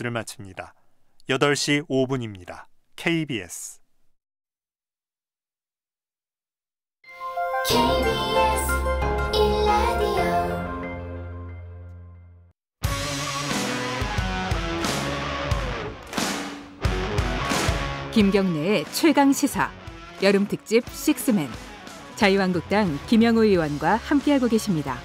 뉴스를 마칩니다. 8시 5분입니다. KBS. KBS 김경래의 최강 시사 여름 특집 식스맨 자유한국당 김영우 의원과 함께하고 계십니다.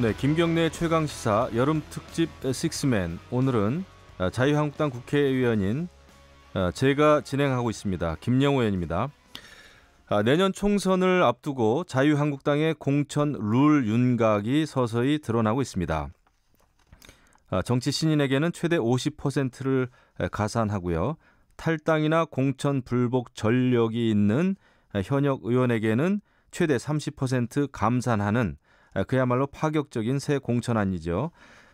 네, 김경래 최강 시사 여름 특집 식스맨 오늘은 아, 자유한국당 국회의원인 아, 제가 진행하고 있습니다. 김영호 의원입니다. 아, 내년 총선을 앞두고 자유한국당의 공천 룰 윤곽이 서서히 드러나고 있습니다. 정치 신인에게는 최대 50%를 가산하고요. 탈당이나 공천 불복 전력이 있는 현역 의원에게는 최대 30% 감산하는 아, 그야말로 파격적인 새 공천안이죠.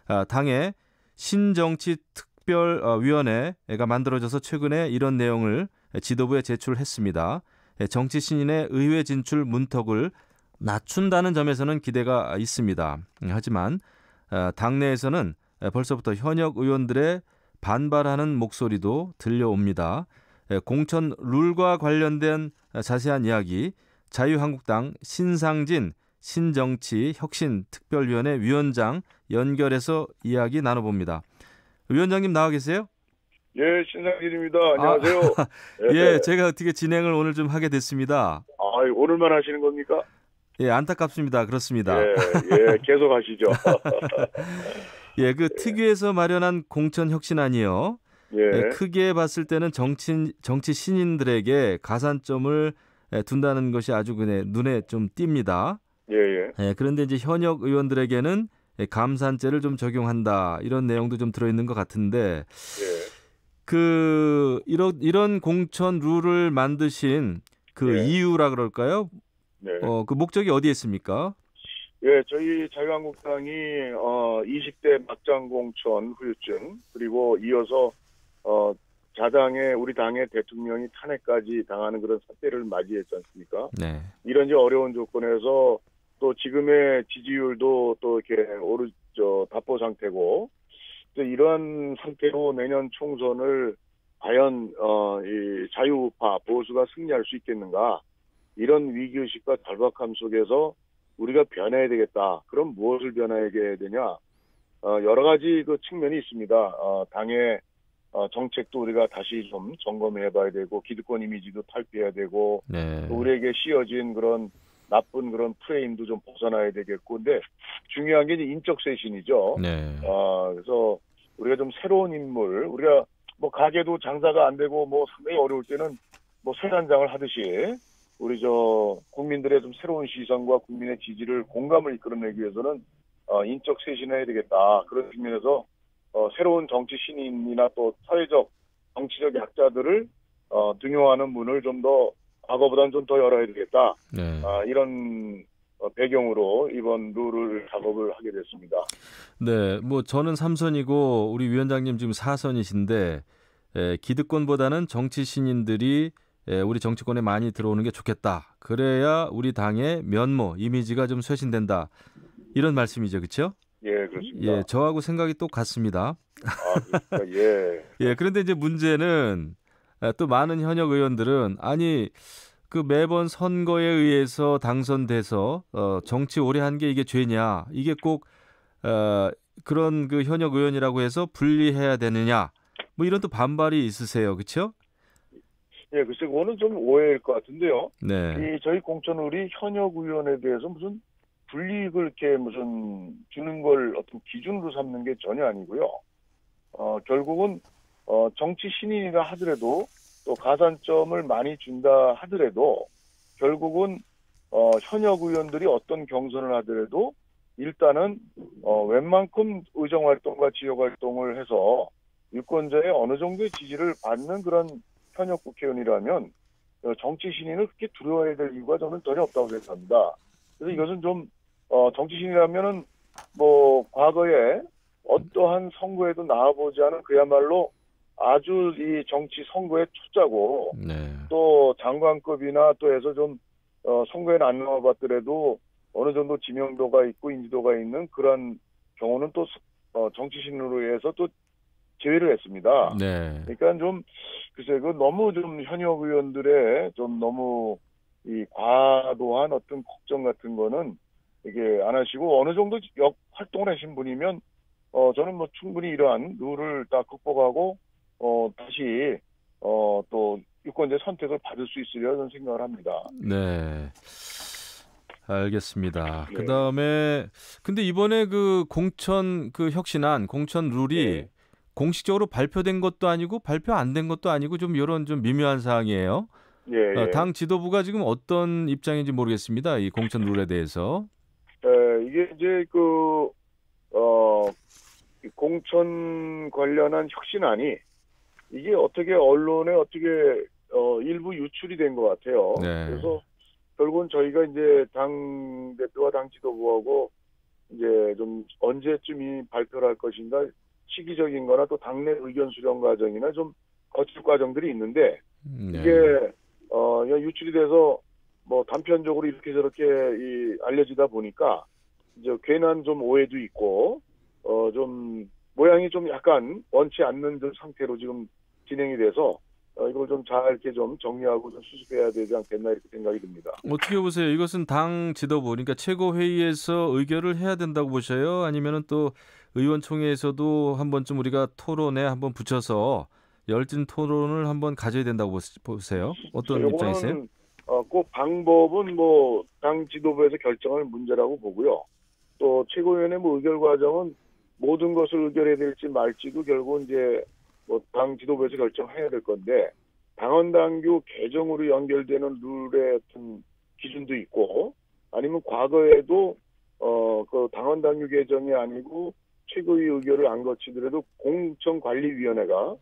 아, 당의 신정치 특별위원회가 어, 만들어져서 최근에 이런 내용을 지도부에 제출했습니다. 예, 정치 신인의 의회 진출 문턱을 낮춘다는 점에서는 기대가 있습니다. 하지만 아, 당내에서는 벌써부터 현역 의원들의 반발하는 목소리도 들려옵니다. 예, 공천 룰과 관련된 자세한 이야기 자유한국당 신상진 신정치 혁신특별위원회 위원장 연결해서 이야기 나눠봅니다. 위원장님 나와 계세요? 예, 신상길입니다. 아, 안녕하세요. 아, 예, 네. 제가 어떻게 진행을 오늘 좀 하게 됐습니다. 아, 오늘만 하시는 겁니까? 예, 안타깝습니다. 그렇습니다. 예, 예 계속 하시죠. 예, 그 예. 특유에서 마련한 공천 혁신안이요. 예. 예. 크게 봤을 때는 정치 정치 신인들에게 가산점을 예, 둔다는 것이 아주 그냥 눈에 좀 띕니다. 예예. 예. 예. 그런데 이제 현역 의원들에게는 예, 감산제를 좀 적용한다 이런 내용도 좀 들어있는 것 같은데 예. 그 이런 이런 공천 룰을 만드신 그 예. 이유라 그럴까요? 네. 어그 목적이 어디에 있습니까? 예, 저희 자유한국당이 어 20대 막장 공천 후유증 그리고 이어서 어 자당의 우리 당의 대통령이 탄핵까지 당하는 그런 사태를 맞이했지 않습니까? 네. 이런 이제 어려운 조건에서 또 지금의 지지율도 또 이렇게 오르 저 답보 상태고 이러한 상태로 내년 총선을 과연 어, 이 자유우파 보수가 승리할 수 있겠는가 이런 위기의식과 절박함 속에서 우리가 변해야 되겠다. 그럼 무엇을 변화해야 되냐? 어, 여러 가지 그 측면이 있습니다. 어, 당의 어, 정책도 우리가 다시 좀 점검해봐야 되고 기득권 이미지도 탈피해야 되고 네. 또 우리에게 씌어진 그런 나쁜 그런 프레임도 좀 벗어나야 되겠고 근데 중요한 게 이제 인적 쇄신이죠. 네. 아 그래서 우리가 좀 새로운 인물 우리가 뭐 가게도 장사가 안 되고 뭐 상당히 어려울 때는 뭐 세단장을 하듯이 우리 저 국민들의 좀 새로운 시선과 국민의 지지를 공감을 이끌어내기 위해서는 어, 인적 쇄신해야 되겠다 그런 측면에서 어, 새로운 정치 신인이나 또 사회적 정치적 약자들을 어, 등용하는 문을 좀더 과거보다는 좀 더 열어야 되겠다. 네. 아, 이런 어, 배경으로 이번 룰을 작업을 하게 됐습니다. 네, 뭐 저는 3선이고 우리 위원장님 지금 4선이신데 에, 기득권보다는 정치 신인들이 에, 우리 정치권에 많이 들어오는 게 좋겠다. 그래야 우리 당의 면모, 이미지가 좀 쇄신된다. 이런 말씀이죠, 그렇죠? 예, 그렇습니다. 예, 저하고 생각이 똑같습니다. 아, 예. 예, 그런데 이제 문제는 또 많은 현역 의원들은 아니 그 매번 선거에 의해서 당선돼서 어, 정치 오래 한 게 이게 죄냐 이게 꼭 어, 그런 그 현역 의원이라고 해서 분리해야 되느냐 뭐 이런 또 반발이 있으세요 그렇죠? 예, 글쎄, 그거는 좀 오해일 것 같은데요. 네. 이 저희 공천 우리 현역 의원에 대해서 무슨 불리익을 이렇게 무슨 주는 걸 어떤 기준으로 삼는 게 전혀 아니고요. 어, 결국은 어, 정치 신인이라 하더라도 또 가산점을 많이 준다 하더라도 결국은 어, 현역 의원들이 어떤 경선을 하더라도 일단은 어, 웬만큼 의정 활동과 지역 활동을 해서 유권자의 어느 정도의 지지를 받는 그런 현역 국회의원이라면 정치 신인을 그렇게 두려워해야 될 이유가 저는 전혀 없다고 생각합니다. 그래서 이것은 좀 어, 정치 신인이라면은 뭐 과거에 어떠한 선거에도 나와보지 않은 그야말로 아주 이 정치 선거에 투자고 네. 또 장관급이나 또 해서 좀 어, 선거에 안 나와봤더라도 어느 정도 지명도가 있고 인지도가 있는 그런 경우는 또 어, 정치 신으로 해서또 제외를 했습니다. 네. 그러니까 좀 글쎄 그 너무 좀 현역 의원들의 좀 너무 이 과도한 어떤 걱정 같은 거는 이게 안 하시고 어느 정도 역 활동을 하신 분이면 어 저는 뭐 충분히 이러한 룰을 다 극복하고 어, 다시 어, 또 유권자 선택을 받을 수 있으려는 생각을 합니다. 네. 알겠습니다. 예. 그 다음에, 근데 이번에 그 공천 그 혁신안, 공천 룰이 예. 공식적으로 발표된 것도 아니고 발표 안 된 것도 아니고 좀 이런 좀 미묘한 사항이에요. 예, 어, 예. 당 지도부가 지금 어떤 입장인지 모르겠습니다. 이 공천 룰에 대해서. 예, 이게 이제 그, 어, 공천 관련한 혁신안이 이게 어떻게 언론에 어떻게 어, 일부 유출이 된 것 같아요. 네. 그래서 결국은 저희가 이제 당 대표와 당 지도부하고 이제 좀 언제쯤이 발표를 할 것인가 시기적인 거나 또 당내 의견 수렴 과정이나 좀 거칠 과정들이 있는데 음, 네. 이게 어, 유출이 돼서 뭐 단편적으로 이렇게 저렇게 이, 알려지다 보니까 이제 괜한 좀 오해도 있고 어, 좀 모양이 좀 약간 원치 않는 좀 상태로 지금 진행이 돼서 어, 이걸 좀 잘 이렇게 좀 정리하고 좀 수습해야 되지 않겠나 이렇게 생각이 듭니다. 어떻게 보세요? 이것은 당 지도부 그러니까 최고회의에서 의결을 해야 된다고 보셔요? 아니면은 또 의원총회에서도 한 번쯤 우리가 토론에 한번 붙여서 열띤 토론을 한번 가져야 된다고 보세요? 어떤 입장이세요? 어, 그 방법은 뭐 당 지도부에서 결정할 문제라고 보고요. 또 최고위원회 뭐 의결 과정은 모든 것을 의결해야 될지 말지도 결국은 이제 뭐당 지도부에서 결정해야 될 건데 당헌당규 개정으로 연결되는 룰의 어떤 기준도 있고 아니면 과거에도 어 그 당헌당규 개정이 아니고 최고위 의결을 안 거치더라도 공천관리위원회가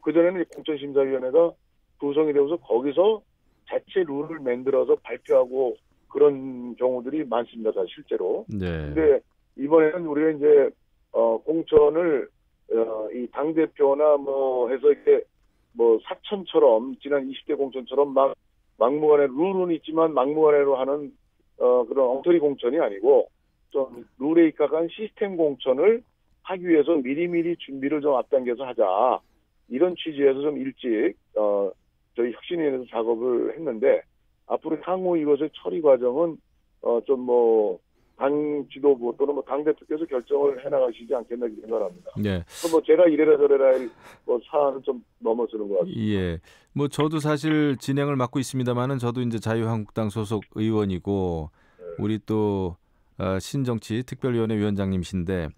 그 전에는 공천심사위원회가 구성이 되어서 거기서 자체 룰을 만들어서 발표하고 그런 경우들이 많습니다, 실제로. 네. 근데 이번에는 우리가 이제 어, 공천을 어, 이당 대표나 뭐 해서 이렇게 뭐 사천처럼 지난 20대 공천처럼 막 막무가내 룰은 있지만 막무가내로 하는 어, 그런 엉터리 공천이 아니고 좀 룰에 입각한 시스템 공천을 하기 위해서 미리미리 준비를 좀 앞당겨서 하자 이런 취지에서 좀 일찍 어, 저희 혁신위원회에서 작업을 했는데 앞으로 향후 이것의 처리 과정은 어, 좀뭐 당 지도부 뭐 또는 뭐당 대표께서 결정을 해나가시지 않겠나 생각을 합니다. 네. 뭐 제가 이래라 저래라 뭐 사안을 좀 넘어서는 것 같습니다. 예. 뭐 저도 사실 진행을 맡고 있습니다만은 저도 이제 자유한국당 소속 의원이고 네. 우리 또 어, 신정치 특별위원회 위원장님이신데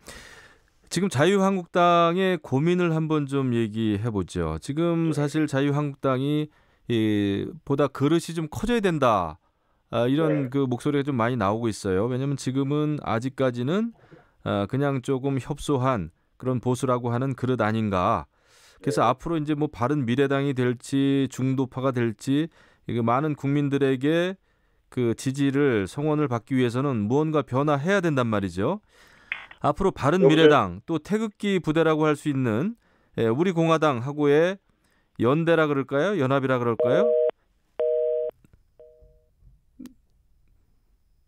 지금 자유한국당의 고민을 한번 좀 얘기해 보죠. 지금 네. 사실 자유한국당이 이, 보다 그릇이 좀 커져야 된다. 아, 이런 네. 그 목소리가 좀 많이 나오고 있어요. 왜냐하면 지금은 아직까지는 아, 그냥 조금 협소한 그런 보수라고 하는 그릇 아닌가. 그래서 네. 앞으로 이제 뭐 바른 미래당이 될지 중도파가 될지 이게 많은 국민들에게 그 지지를 성원을 받기 위해서는 무언가 변화해야 된단 말이죠. 앞으로 바른 미래당 또 태극기 부대라고 할 수 있는 예, 우리 공화당하고의 연대라 그럴까요? 연합이라 그럴까요?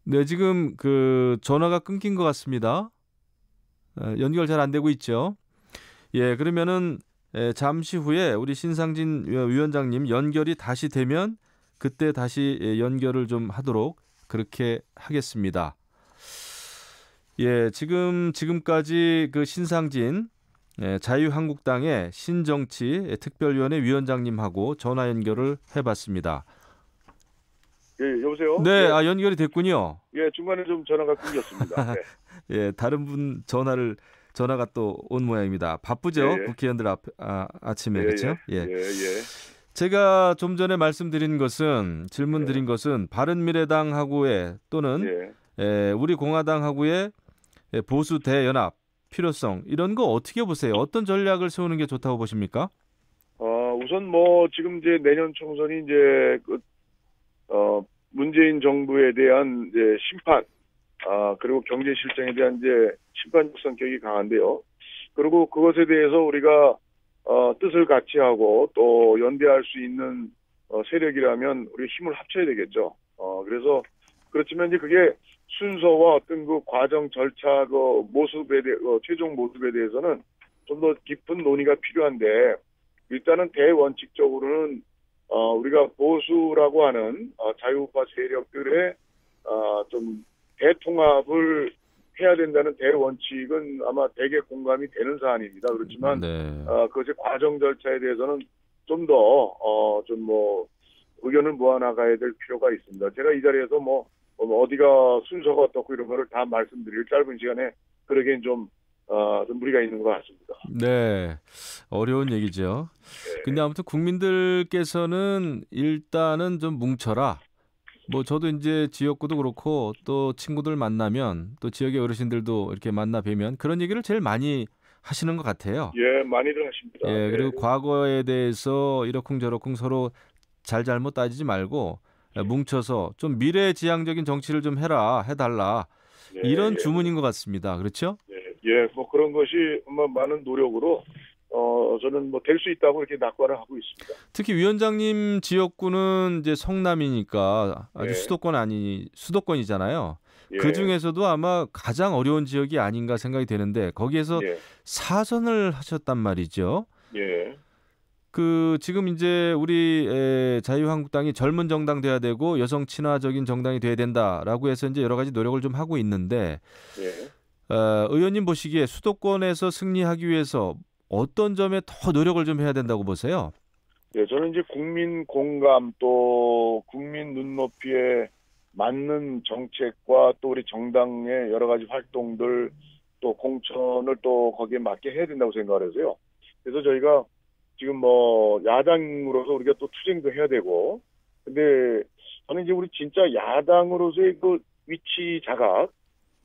네, 지금 그 전화가 끊긴 것 같습니다. 예, 연결 잘 안 되고 있죠. 예, 그러면은 예, 잠시 후에 우리 신상진 위원장님 연결이 다시 되면 그때 다시 예, 연결을 좀 하도록 그렇게 하겠습니다. 예, 지금 지금까지 그 신상진 자유한국당의 신정치 특별위원회 위원장님하고 전화 연결을 해봤습니다. 예, 여보세요? 네, 예. 아, 연결이 됐군요. 예, 중간에 좀 전화가 끊겼습니다. 네. 예, 다른 분 전화를 전화가 또 온 모양입니다. 바쁘죠? 예, 예, 국회의원들 앞, 아, 아침에 그렇죠? 예. 예, 예. 제가 좀 전에 말씀드린 것은 질문 드린 것은 바른미래당하고의 또는 예, 우리 공화당하고의 보수 대연합 필요성 이런 거 어떻게 보세요? 어떤 전략을 세우는 게 좋다고 보십니까? 어, 우선 뭐 지금 이제 내년 총선이 이제 그 어, 문재인 정부에 대한 이제 심판, 아, 그리고 경제 실정에 대한 이제 심판적 성격이 강한데요. 그리고 그것에 대해서 우리가 어, 뜻을 같이 하고 또 연대할 수 있는 어, 세력이라면 우리 힘을 합쳐야 되겠죠. 어, 그래서 그렇지만 이제 그게 순서와 어떤 그 과정 절차 그 모습에 대해 어, 최종 모습에 대해서는 좀 더 깊은 논의가 필요한데 일단은 대원칙적으로는 어, 우리가 보수라고 하는 어, 자유우파 세력들의 어, 좀 대통합을 해야 된다는 대원칙은 아마 대개 공감이 되는 사안입니다. 그렇지만 네. 어, 그것의 과정 절차에 대해서는 좀더좀뭐 어, 의견을 모아나가야 될 필요가 있습니다. 제가 이 자리에서 뭐, 뭐 어디가 순서가 어떻고 이런 거를 다 말씀드릴 짧은 시간에 그러기엔 좀 어, 좀 무리가 있는 것 같습니다. 네, 어려운 얘기죠. 네. 근데 아무튼 국민들께서는 일단은 좀 뭉쳐라. 뭐 저도 이제 지역구도 그렇고 또 친구들 만나면 또 지역의 어르신들도 이렇게 만나 뵈면 그런 얘기를 제일 많이 하시는 것 같아요. 예, 많이들 하십니다. 예, 그리고 네. 과거에 대해서 이러쿵저러쿵 서로 잘잘못 따지지 말고 네. 뭉쳐서 좀 미래지향적인 정치를 좀 해라, 해달라. 네. 이런 주문인 것 같습니다. 그렇죠? 예, 뭐 그런 것이 뭐 많은 노력으로 어 저는 뭐 될 수 있다고 이렇게 낙관을 하고 있습니다. 특히 위원장님 지역구는 이제 성남이니까 아주 예. 수도권 아니 수도권이잖아요. 예. 그 중에서도 아마 가장 어려운 지역이 아닌가 생각이 되는데 거기에서 예. 사선을 하셨단 말이죠. 예. 그 지금 이제 우리 에, 자유한국당이 젊은 정당 돼야 되고 여성 친화적인 정당이 돼야 된다라고 해서 이제 여러 가지 노력을 좀 하고 있는데 예. 어, 의원님 보시기에 수도권에서 승리하기 위해서 어떤 점에 더 노력을 좀 해야 된다고 보세요? 예, 저는 이제 국민 공감 또 국민 눈높이에 맞는 정책과 또 우리 정당의 여러 가지 활동들 또 공천을 또 거기에 맞게 해야 된다고 생각을 해서요. 그래서 저희가 지금 뭐 야당으로서 우리가 또 투쟁도 해야 되고 근데 저는 이제 우리 진짜 야당으로서의 그 위치 자각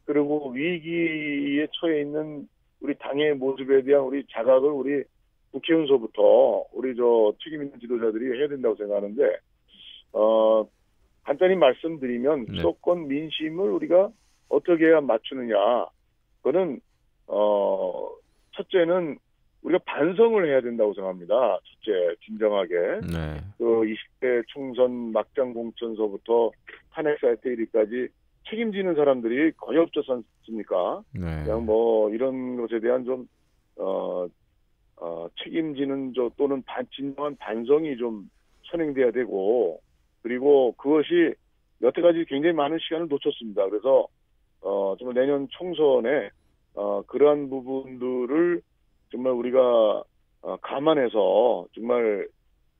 그리고 위기에 처해 있는 우리 당의 모습에 대한 우리 자각을 우리 국회의원서부터 우리 저 책임 있는 지도자들이 해야 된다고 생각하는데 어 간단히 말씀드리면 네. 수도권 민심을 우리가 어떻게 해야 맞추느냐 그거는 어 첫째는 우리가 반성을 해야 된다고 생각합니다. 첫째, 진정하게. 네. 그 20대 총선 막장 공천서부터 탄핵 사태 일위까지 책임지는 사람들이 거의 없었지 않습니까? 네. 그냥 뭐 이런 것에 대한 좀, 어, 어, 책임지는 저 또는 반, 진정한 반성이 좀 선행돼야 되고 그리고 그것이 여태까지 굉장히 많은 시간을 놓쳤습니다. 그래서 어, 정말 내년 총선에 어, 그러한 부분들을 정말 우리가 어, 감안해서 정말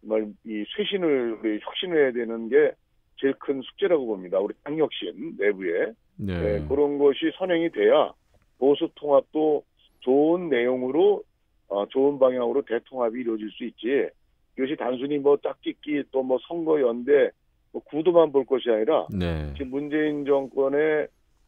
정말 이 쇄신을 우리 혁신해야 되는 게 제일 큰 숙제라고 봅니다. 우리 당 혁신 내부에 네. 네, 그런 것이 선행이 돼야 보수 통합도 좋은 내용으로 어, 좋은 방향으로 대통합이 이루어질 수 있지. 이것이 단순히 뭐 짝짓기 또 뭐 선거 연대 뭐 구도만 볼 것이 아니라 네. 지금 문재인 정권의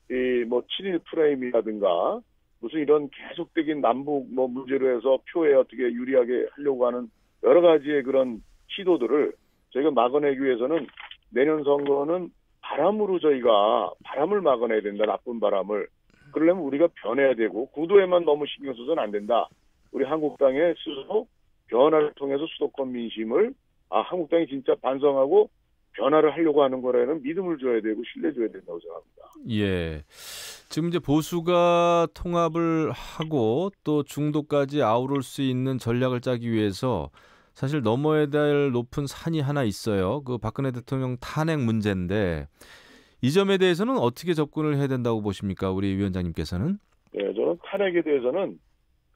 이뭐 친일 프레임이라든가 무슨 이런 계속적인 남북 뭐 문제로 해서 표에 어떻게 유리하게 하려고 하는 여러 가지의 그런 시도들을 저희가 막아내기 위해서는 내년 선거는 바람으로 저희가 바람을 막아내야 된다. 나쁜 바람을. 그러려면 우리가 변해야 되고 구도에만 너무 신경 써서는 안 된다. 우리 한국당의 스스로 변화를 통해서 수도권 민심을 아 한국당이 진짜 반성하고 변화를 하려고 하는 거라는 믿음을 줘야 되고 신뢰 줘야 된다고 생각합니다. 예. 지금 이제 보수가 통합을 하고 또 중도까지 아우를 수 있는 전략을 짜기 위해서 사실 넘어야 될 높은 산이 하나 있어요. 그 박근혜 대통령 탄핵 문제인데 이 점에 대해서는 어떻게 접근을 해야 된다고 보십니까? 우리 위원장님께서는? 네, 저는 탄핵에 대해서는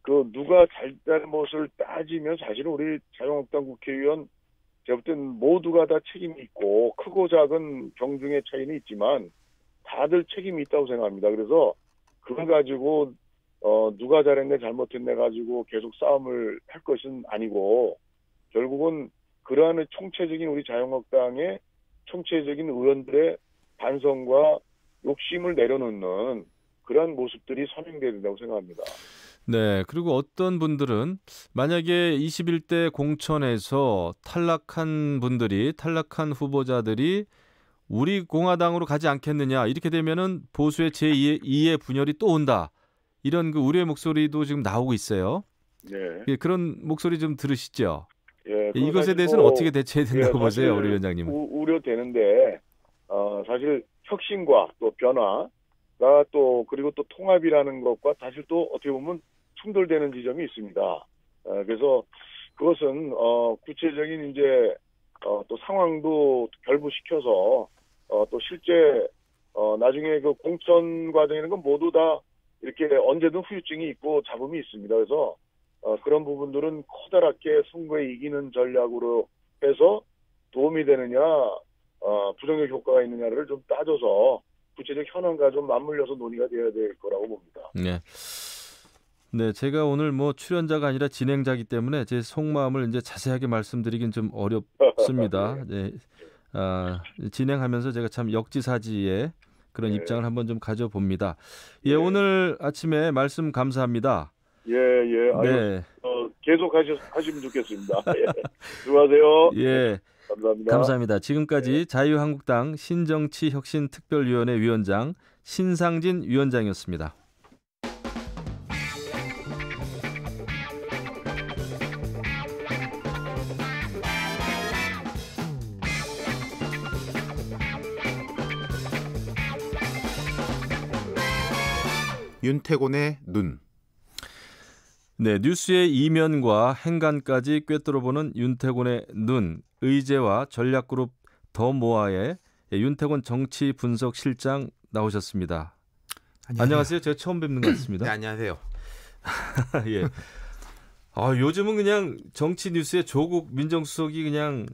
그 누가 잘잘못을 따지면 사실 우리 자유한국당 국회의원 제가 볼 모두가 다 책임이 있고 크고 작은 경중의 차이는 있지만 다들 책임이 있다고 생각합니다. 그래서 그걸 가지고 어 누가 잘했네 잘못했네 가지고 계속 싸움을 할 것은 아니고 결국은 그러한 총체적인 우리 자유한국당의 총체적인 의원들의 반성과 욕심을 내려놓는 그러한 모습들이 선행돼야 된다고 생각합니다. 네, 그리고 어떤 분들은 만약에 21대 공천에서 탈락한 분들이 탈락한 후보자들이 우리 공화당으로 가지 않겠느냐 이렇게 되면은 보수의 제2의 2의 분열이 또 온다 이런 그 우려의 목소리도 지금 나오고 있어요. 네. 예, 그런 목소리 좀 들으시죠. 예, 이것에 대해서는 어떻게 대처해야 예, 된다고 예, 보세요, 우리 위원장님? 우려되는데 어, 사실 혁신과 또 변화가 또 그리고 또 통합이라는 것과 사실 또 어떻게 보면 충돌되는 지점이 있습니다. 어, 그래서 그것은 어, 구체적인 이제 어, 또 상황도 결부시켜서 어, 또 실제 어, 나중에 그 공천 과정이라는 건 모두 다 이렇게 언제든 후유증이 있고 잡음이 있습니다. 그래서 어, 그런 부분들은 커다랗게 선거에 이기는 전략으로 해서 도움이 되느냐, 어, 부정적 효과가 있느냐를 좀 따져서 구체적 현황과 좀 맞물려서 논의가 돼야 될 거라고 봅니다. 네. 네, 제가 오늘 뭐 출연자가 아니라 진행자기 때문에 제 속마음을 이제 자세하게 말씀드리긴 좀 어렵습니다. 네. 네. 아, 진행하면서 제가 참 역지사지의 그런 네. 입장을 한번 좀 가져봅니다. 예, 네. 오늘 아침에 말씀 감사합니다. 예, 예. 아유, 네. 어, 계속 하시면 좋겠습니다. 예. 수고하세요. 예. 예. 감사합니다. 감사합니다. 지금까지 예. 자유한국당 신정치혁신특별위원회 위원장 신상진 위원장이었습니다. 윤태곤의 눈 네, 뉴스의 이면과 행간까지 꿰뚫어보는 윤태곤의 눈, 의제와 전략그룹 더 모아의 예, 윤태곤 정치 분석 실장 나오셨습니다. 안녕하세요. 안녕하세요. 제가 처음 뵙는 것 같습니다. 네, 안녕하세요. 예. 아, 요즘은 그냥 정치 뉴스에 조국 민정수석이 그냥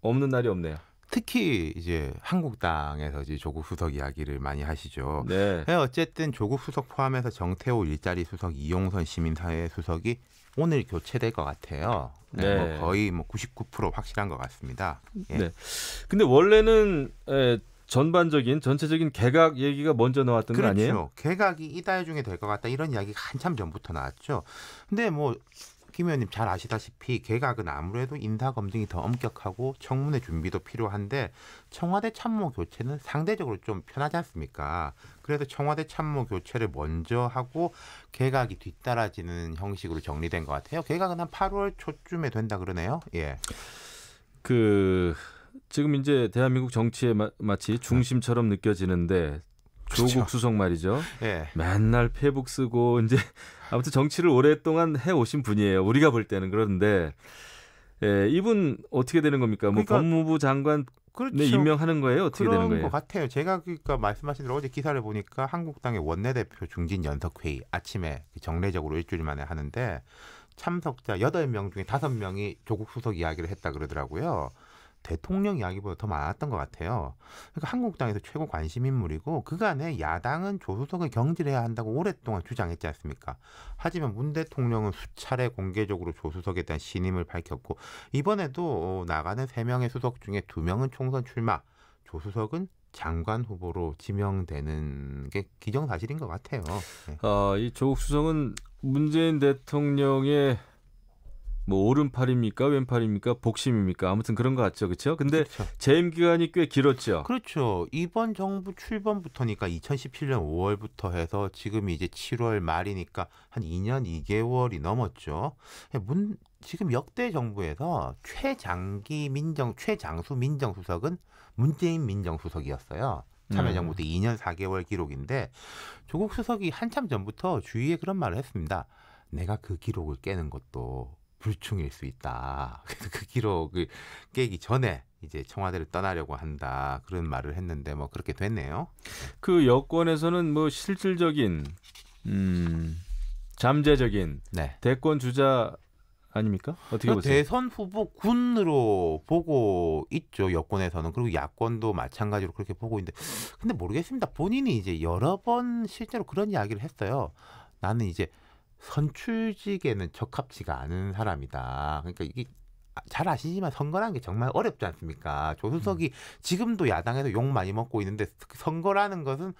없는 날이 없네요. 특히 이제 한국당에서 이제 조국 수석 이야기를 많이 하시죠. 네. 예, 어쨌든 조국 수석 포함해서 정태호 일자리 수석, 이용선 시민사회 수석이 오늘 교체될 것 같아요. 네. 네. 뭐 거의 뭐 99% 확실한 것 같습니다. 예. 네. 근데 원래는 에, 예, 전반적인 전체적인 개각 얘기가 먼저 나왔던 그렇죠. 거 아니에요? 그렇죠. 개각이 이달 중에 될 것 같다 이런 이야기가 한참 전부터 나왔죠. 근데 뭐김 의원님 잘 아시다시피 개각은 아무래도 인사 검증이 더 엄격하고 청문회 준비도 필요한데 청와대 참모 교체는 상대적으로 좀 편하지 않습니까? 그래서 청와대 참모 교체를 먼저 하고 개각이 뒤따라지는 형식으로 정리된 것 같아요. 개각은 한 8월 초쯤에 된다 그러네요. 예. 그 지금 이제 대한민국 정치에 마치 중심처럼 느껴지는데 그렇죠. 조국 그렇죠. 수석 말이죠. 예. 맨날 페북 쓰고 이제 아무튼 정치를 오랫동안 해오신 분이에요. 우리가 볼 때는 그런데 예, 이분 어떻게 되는 겁니까? 뭐 그러니까, 뭐 법무부 장관 네, 그렇죠. 임명하는 거예요? 어떻게 되는 거예요? 그런 것 같아요. 제가 그러니까 말씀하신 대로 어제 기사를 보니까 한국당의 원내대표 중진 연석회의 아침에 그 정례적으로 일주일 만에 하는데 참석자 8명 중에 5 명이 조국 수석 이야기를 했다 그러더라고요. 대통령 이야기보다 더 많았던 것 같아요. 그러니까 한국당에서 최고 관심 인물이고 그간에 야당은 조수석을 경질해야 한다고 오랫동안 주장했지 않습니까? 하지만 문 대통령은 수차례 공개적으로 조수석에 대한 신임을 밝혔고 이번에도 어, 나가는 세 명의 수석 중에 두 명은 총선 출마, 조수석은 장관 후보로 지명되는 게 기정사실인 것 같아요. 네. 아, 이 조국 수석은 문재인 대통령의 뭐 오른팔입니까 왼팔입니까 복심입니까 아무튼 그런 것 같죠 그렇죠 근데 그렇죠. 재임 기간이 꽤 길었죠 그렇죠 이번 정부 출범부터니까 2017년 5월부터 해서 지금 이제 7월 말이니까 한 2년 2개월이 넘었죠 예, 문 지금 역대 정부에서 최장기 민정 최장수 민정수석은 문재인 민정수석이었어요 참여정부 때 음. 2년 4개월 기록인데 조국 수석이 한참 전부터 주위에 그런 말을 했습니다. 내가 그 기록을 깨는 것도 불충일 수 있다. 그래서 그 기록을 깨기 전에 이제 청와대를 떠나려고 한다 그런 말을 했는데 뭐 그렇게 됐네요. 그 여권에서는 뭐 실질적인 음, 잠재적인 네. 대권 주자 아닙니까? 어떻게 그러니까 보세요? 대선 후보군으로 보고 있죠 여권에서는 그리고 야권도 마찬가지로 그렇게 보고 있는데 근데 모르겠습니다 본인이 이제 여러 번 실제로 그런 이야기를 했어요. 나는 이제 선출직에는 적합치가 않은 사람이다. 그러니까 이게 아, 잘 아시지만 선거라는 게 정말 어렵지 않습니까? 조수석이 음. 지금도 야당에서 욕 많이 먹고 있는데 그 선거라는 것은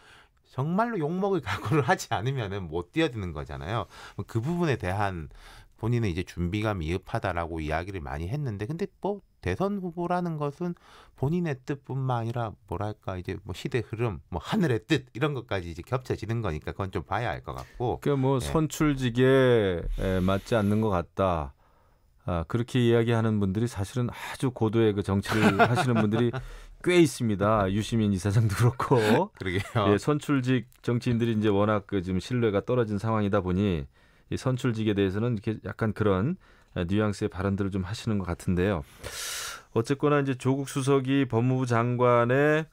정말로 욕먹을 각오를 하지 않으면은 못 뛰어드는 거잖아요. 그 부분에 대한 본인은 이제 준비가 미흡하다라고 이야기를 많이 했는데 근데 뭐 대선 후보라는 것은 본인의 뜻뿐만 아니라 뭐랄까 이제 뭐 시대 흐름, 뭐 하늘의 뜻 이런 것까지 이제 겹쳐지는 거니까 그건 좀 봐야 알 것 같고. 그러뭐 그러니까 예. 선출직에 예, 맞지 않는 것 같다. 아, 그렇게 이야기하는 분들이 사실은 아주 고도의 그 정치를 하시는 분들이 꽤 있습니다. 유시민 이사장도 그렇고. 그러게요. 예, 선출직 정치인들이 이제 워낙 그 지금 신뢰가 떨어진 상황이다 보니 이 선출직에 대해서는 이렇게 약간 그런 뉘앙스의 발언들을 좀 하시는 것 같은데요. 어쨌거나 이제 조국 수석이 법무부 장관의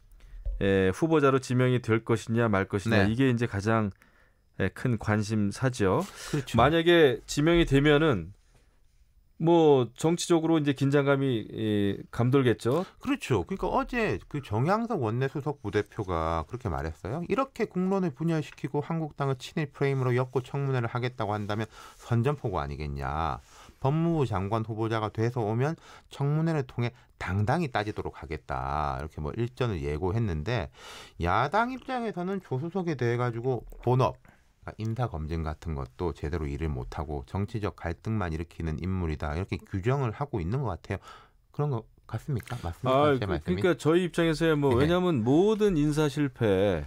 예, 후보자로 지명이 될 것이냐 말 것이냐 네. 이게 이제 가장 큰 관심사죠. 그렇죠. 만약에 지명이 되면은 뭐 정치적으로 이제 긴장감이 예, 감돌겠죠. 그렇죠. 그러니까 어제 그 정양석 원내수석 부대표가 그렇게 말했어요. 이렇게 국론을 분열시키고 한국당을 친일 프레임으로 엮고 청문회를 하겠다고 한다면 선전포고 아니겠냐. 법무부 장관 후보자가 돼서 오면 청문회를 통해 당당히 따지도록 하겠다. 이렇게 뭐 일전을 예고했는데 야당 입장에서는 조수석에 대해 가지고 본업 그러니까 인사 검증 같은 것도 제대로 일을 못하고 정치적 갈등만 일으키는 인물이다 이렇게 규정을 하고 있는 것 같아요. 그런 것 같습니까? 맞습니까? 아, 그, 그러니까 저희 입장에서야 뭐 네. 왜냐하면 모든 인사 실패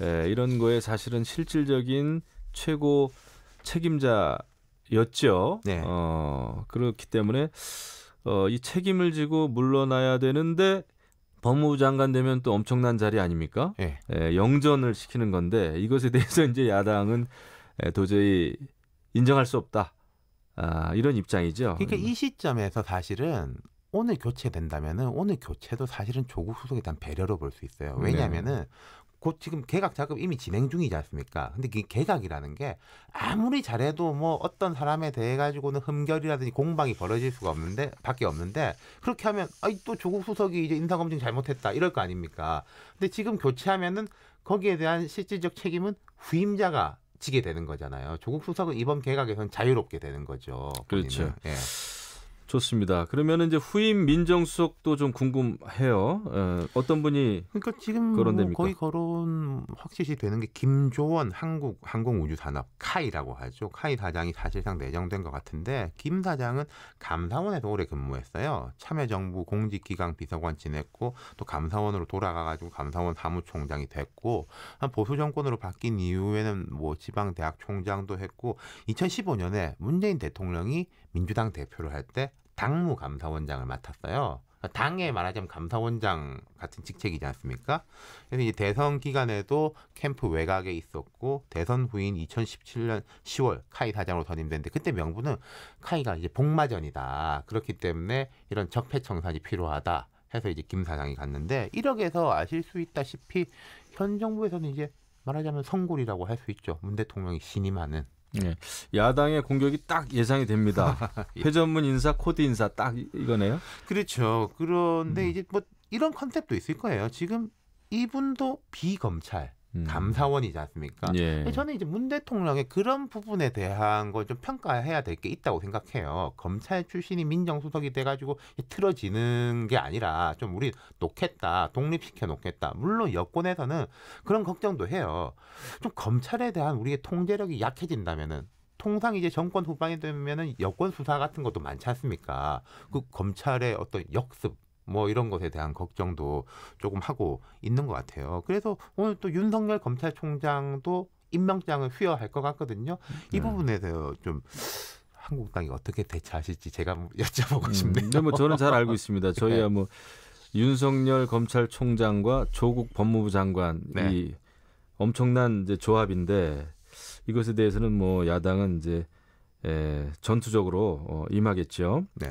에, 이런 거에 사실은 실질적인 최고 책임자였죠. 네. 어, 그렇기 때문에 어, 이 책임을 지고 물러나야 되는데 법무부 장관 되면 또 엄청난 자리 아닙니까? 예. 예, 영전을 시키는 건데 이것에 대해서 이제 야당은 예, 도저히 인정할 수 없다. 아, 이런 입장이죠. 그러니까 음. 이 시점에서 사실은 오늘 교체된다면은 오늘 교체도 사실은 조국 소속에 대한 배려로 볼 수 있어요. 왜냐면은 네. 곧 지금 개각 작업 이미 진행 중이지 않습니까? 근데 그 개각이라는 게 아무리 잘해도 뭐 어떤 사람에 대해 가지고는 흠결이라든지 공방이 벌어질 수가 없는데 밖에 없는데 그렇게 하면 아이 또 조국 수석이 이제 인사 검증 잘못했다 이럴 거 아닙니까? 근데 지금 교체하면은 거기에 대한 실질적 책임은 후임자가 지게 되는 거잖아요. 조국 수석은 이번 개각에선 자유롭게 되는 거죠. 본인은. 그렇죠. 예. 좋습니다. 그러면 이제 후임 민정수석도 좀 궁금해요. 어, 어떤 분이 그러니까 지금 뭐 거론됩 거의 거론 확실시 되는 게 김조원 한국 항공우주산업 카이라고 하죠. 카이 사장이 사실상 내정된 것 같은데 김 사장은 감사원에서 오래 근무했어요. 참여정부 공직기강 비서관 지냈고 또 감사원으로 돌아가가지고 감사원 사무총장이 됐고 한 보수 정권으로 바뀐 이후에는 뭐 지방 대학 총장도 했고 2015년에 문재인 대통령이 민주당 대표를 할 때 당무 감사원장을 맡았어요. 그러니까 당에 말하자면 감사원장 같은 직책이지 않습니까? 그래서 이제 대선 기간에도 캠프 외곽에 있었고 대선 후인 2017년 10월 카이 사장으로 선임됐는데 그때 명분은 카이가 이제 복마전이다. 그렇기 때문에 이런 적폐청산이 필요하다. 해서 이제 김 사장이 갔는데 이력에서 아실 수 있다시피 현 정부에서는 이제 말하자면 성골이라고 할 수 있죠. 문 대통령이 신임하는 예. 야당의 공격이 딱 예상이 됩니다. 예. 회전문 인사, 코드 인사 딱 이거네요. 그렇죠. 그런데 음. 이제 뭐 이런 컨셉도 있을 거예요. 지금 이분도 비검찰. 음. 감사원이지 않습니까? 예. 저는 이제 문 대통령의 그런 부분에 대한 걸 좀 평가해야 될 게 있다고 생각해요. 검찰 출신이 민정수석이 돼가지고 틀어지는 게 아니라 좀 우리 놓겠다, 독립시켜 놓겠다. 물론 여권에서는 그런 걱정도 해요. 좀 검찰에 대한 우리의 통제력이 약해진다면은 통상 이제 정권 후반이 되면은 여권 수사 같은 것도 많지 않습니까? 그 검찰의 어떤 역습 뭐 이런 것에 대한 걱정도 조금 하고 있는 것 같아요. 그래서 오늘 또 윤석열 검찰총장도 임명장을 수여할 것 같거든요. 이 네. 부분에 대해서 좀 한국당이 어떻게 대처하실지 제가 여쭤보고 음, 싶네요. 음, 네, 뭐 저는 잘 알고 있습니다. 저희야 네. 뭐 윤석열 검찰총장과 조국 법무부 장관 네. 이 엄청난 이제 조합인데 이것에 대해서는 뭐 야당은 이제 에, 전투적으로 어, 임하겠죠. 네.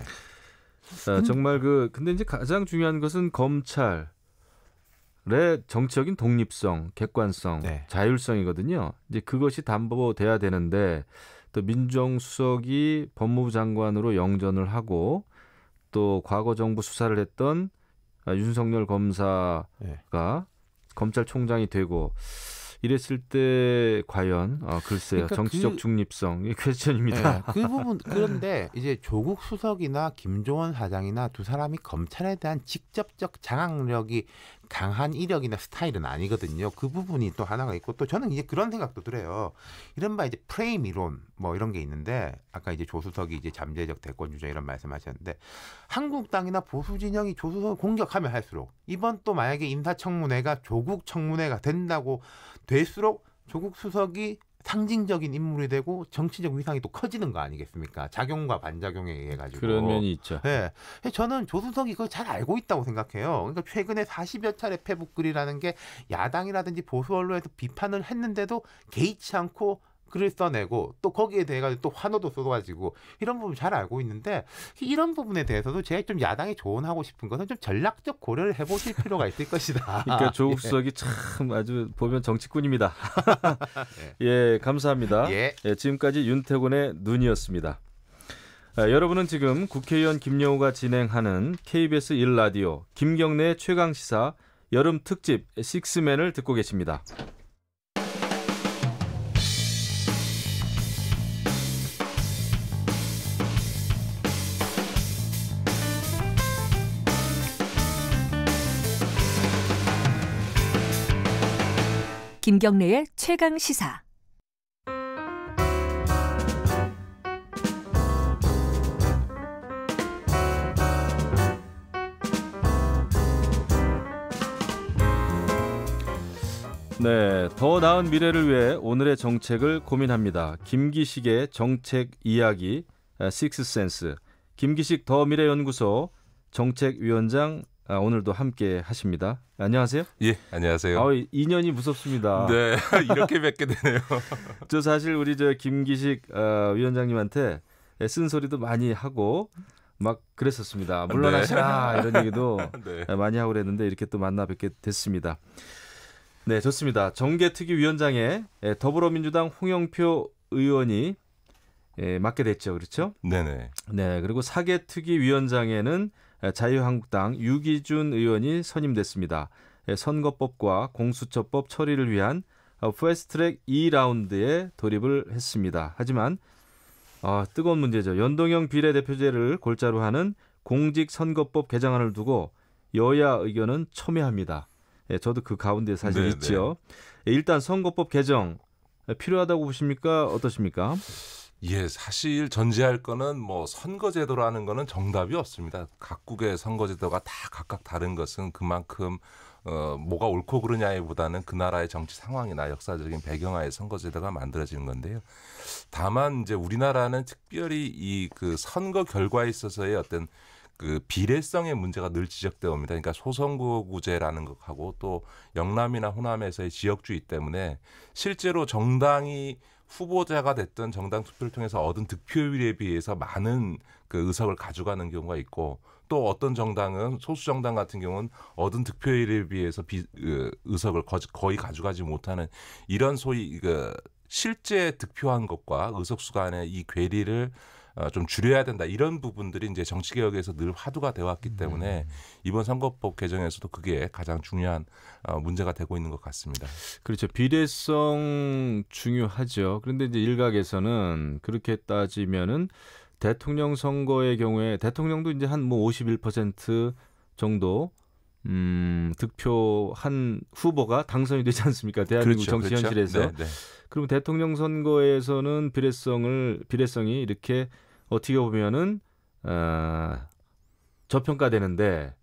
자, 음. 정말 그 근데 이제 가장 중요한 것은 검찰 의 정치적인 독립성, 객관성, 네. 자율성이거든요. 이제 그것이 담보돼야 되는데 또 민정수석이 법무부 장관으로 영전을 하고 또 과거 정부 수사를 했던 윤석열 검사가 네. 검찰총장이 되고 이랬을 때 과연 어, 글쎄요 그러니까 정치적 그, 중립성 이 퀘스천입니다. 네, 그 부분 그런데 이제 조국 수석이나 김종원 사장이나 두 사람이 검찰에 대한 직접적 장악력이 강한 이력이나 스타일은 아니거든요. 그 부분이 또 하나가 있고 또 저는 이제 그런 생각도 들어요. 이른바 이제 프레임 이론 뭐 이런 게 있는데 아까 이제 조수석이 이제 잠재적 대권 주자 이런 말씀하셨는데 한국당이나 보수 진영이 조수석을 공격하면 할수록 이번 또 만약에 인사청문회가 조국 청문회가 된다고 될수록 조국 수석이 상징적인 인물이 되고 정치적 위상이 또 커지는 거 아니겠습니까? 작용과 반작용에 의해 가지고 그런 면이 있죠. 예. 네. 저는 조순석이 그걸 잘 알고 있다고 생각해요. 그러니까 최근에 40여 차례 페북글이라는 게 야당이라든지 보수 언론에서 비판을 했는데도 개의치 않고 글을 써내고 또 거기에 대해 가지고 또 환호도 쏟아지고 이런 부분 잘 알고 있는데 이런 부분에 대해서도 제가 좀 야당이 조언하고 싶은 것은 좀 전략적 고려를 해보실 필요가 있을 것이다. 그러니까 조국 예. 수석이 예. 참 아주 보면 정치꾼입니다. 예. 예, 감사합니다. 예. 예, 지금까지 윤태곤의 눈이었습니다. 아, 여러분은 지금 국회의원 김여우가 진행하는 KBS 1라디오 김경래 최강시사 여름 특집 식스맨을 듣고 계십니다. 김경래의 최강 시사. 네, 더 나은 미래를 위해 오늘의 정책을 고민합니다. 김기식의 정책 이야기 식스센스 김기식 더미래연구소 정책위원장 아, 오늘도 함께 하십니다. 안녕하세요. 예, 안녕하세요. 아, 인연이 무섭습니다. 네, 이렇게 뵙게 되네요. 저 사실 우리 저 김기식 어, 위원장님한테 쓴소리도 많이 하고 막 그랬었습니다. 네. 물러나시라 네. 이런 얘기도 네. 어, 많이 하고 그랬는데 이렇게 또 만나 뵙게 됐습니다. 네, 좋습니다. 정계특위위원장에 예, 더불어민주당 홍영표 의원이 예, 맡게 됐죠, 그렇죠? 네네. 네, 그리고 사계특위위원장에는 예, 자유한국당 유기준 의원이 선임됐습니다. 예, 선거법과 공수처법 처리를 위한 패스트트랙 어, 2라운드에 돌입을 했습니다. 하지만 아, 뜨거운 문제죠. 연동형 비례대표제를 골자로 하는 공직선거법 개정안을 두고 여야 의견은 첨예합니다. 예, 저도 그 가운데 사실 네네. 네. 있지요. 예, 일단 선거법 개정 예, 필요하다고 보십니까? 어떠십니까? 예, 사실 전제할 거는 뭐 선거제도라는 거는 정답이 없습니다. 각국의 선거제도가 다 각각 다른 것은 그만큼 어, 뭐가 옳고 그르냐에보다는 그 나라의 정치 상황이나 역사적인 배경하에 선거제도가 만들어지는 건데요. 다만 이제 우리나라는 특별히 이 그 선거 결과에 있어서의 어떤 그 비례성의 문제가 늘 지적되어 옵니다. 그러니까 소선거구제라는 것하고 또 영남이나 호남에서의 지역주의 때문에 실제로 정당이 후보자가 됐던 정당 투표를 통해서 얻은 득표율에 비해서 많은 그 의석을 가져가는 경우가 있고 또 어떤 정당은 소수 정당 같은 경우는 얻은 득표율에 비해서 비, 그 의석을 거의 가져가지 못하는 이런 소위 그 실제 득표한 것과 의석수 간의 이 괴리를 어, 좀 줄여야 된다 이런 부분들이 이제 정치 개혁에서 늘 화두가 되어왔기 음. 때문에 이번 선거법 개정에서도 그게 가장 중요한 어, 문제가 되고 있는 것 같습니다. 그렇죠. 비례성 중요하죠. 그런데 이제 일각에서는 그렇게 따지면은 대통령 선거의 경우에 대통령도 이제 한 뭐 51% 정도 음, 득표한 후보가 당선이 되지 않습니까? 대한민국 그렇죠, 정치 그렇죠. 현실에서. 네, 네. 그럼 대통령 선거에서는 비례성을 비례성이 이렇게 어떻게 보면은 어, 저평가되는데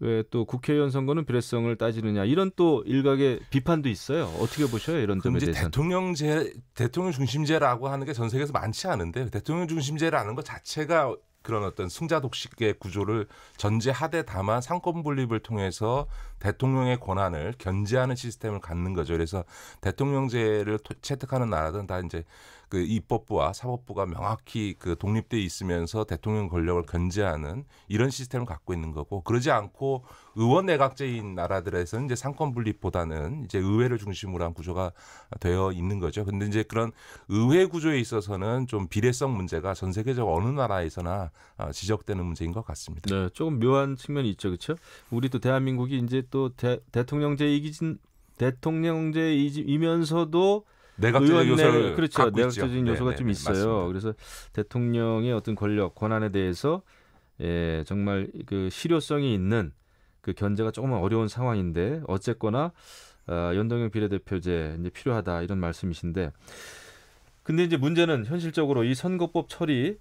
왜 또 국회의원 선거는 비례성을 따지느냐 이런 또 일각의 비판도 있어요. 어떻게 보셔요 이런 점에 대해서? 대통령제 대통령 중심제라고 하는 게 전 세계에서 많지 않은데 대통령 중심제라는 것 자체가 그런 어떤 승자 독식의 구조를 전제하되 다만 상권 분립을 통해서 대통령의 권한을 견제하는 시스템을 갖는 거죠. 그래서 대통령제를 채택하는 나라들은 다 이제 그 입법부와 사법부가 명확히 그 독립돼 있으면서 대통령 권력을 견제하는 이런 시스템을 갖고 있는 거고 그러지 않고 의원 내각제인 나라들에서는 이제 상권 분립보다는 이제 의회를 중심으로 한 구조가 되어 있는 거죠. 근데 이제 그런 의회 구조에 있어서는 좀 비례성 문제가 전 세계적 어느 나라에서나 어, 지적되는 문제인 것 같습니다. 네, 조금 묘한 측면이 있죠, 그렇죠? 우리도 대한민국이 이제 또 대, 통령제 이기진 대통령제이면서도 내각적인 요소를 그렇죠. 내각적인 있죠. 요소가 네네, 좀 있어요. 맞습니다. 그래서 대통령의 어떤 권력 권한에 대해서 예, 정말 그 실효성이 있는 그 견제가 조금은 어려운 상황인데 어쨌거나 어, 연동형 비례대표제 이제 필요하다 이런 말씀이신데 근데 이제 문제는 현실적으로 이 선거법 처리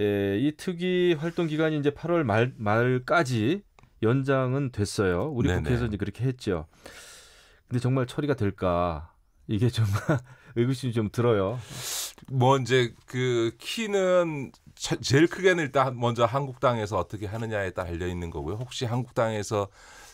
예, 이 특위 활동 기간이 이제 8월 말 말까지 연장은 됐어요. 우리 네네. 국회에서 이제 그렇게 했죠. 근데 정말 처리가 될까? 이게 정말 의구심이 좀 들어요. 뭐 이제 그 키는 제일 크게는 일단 먼저 한국당에서 어떻게 하느냐에 따라 달려 있는 거고요. 혹시 한국당에서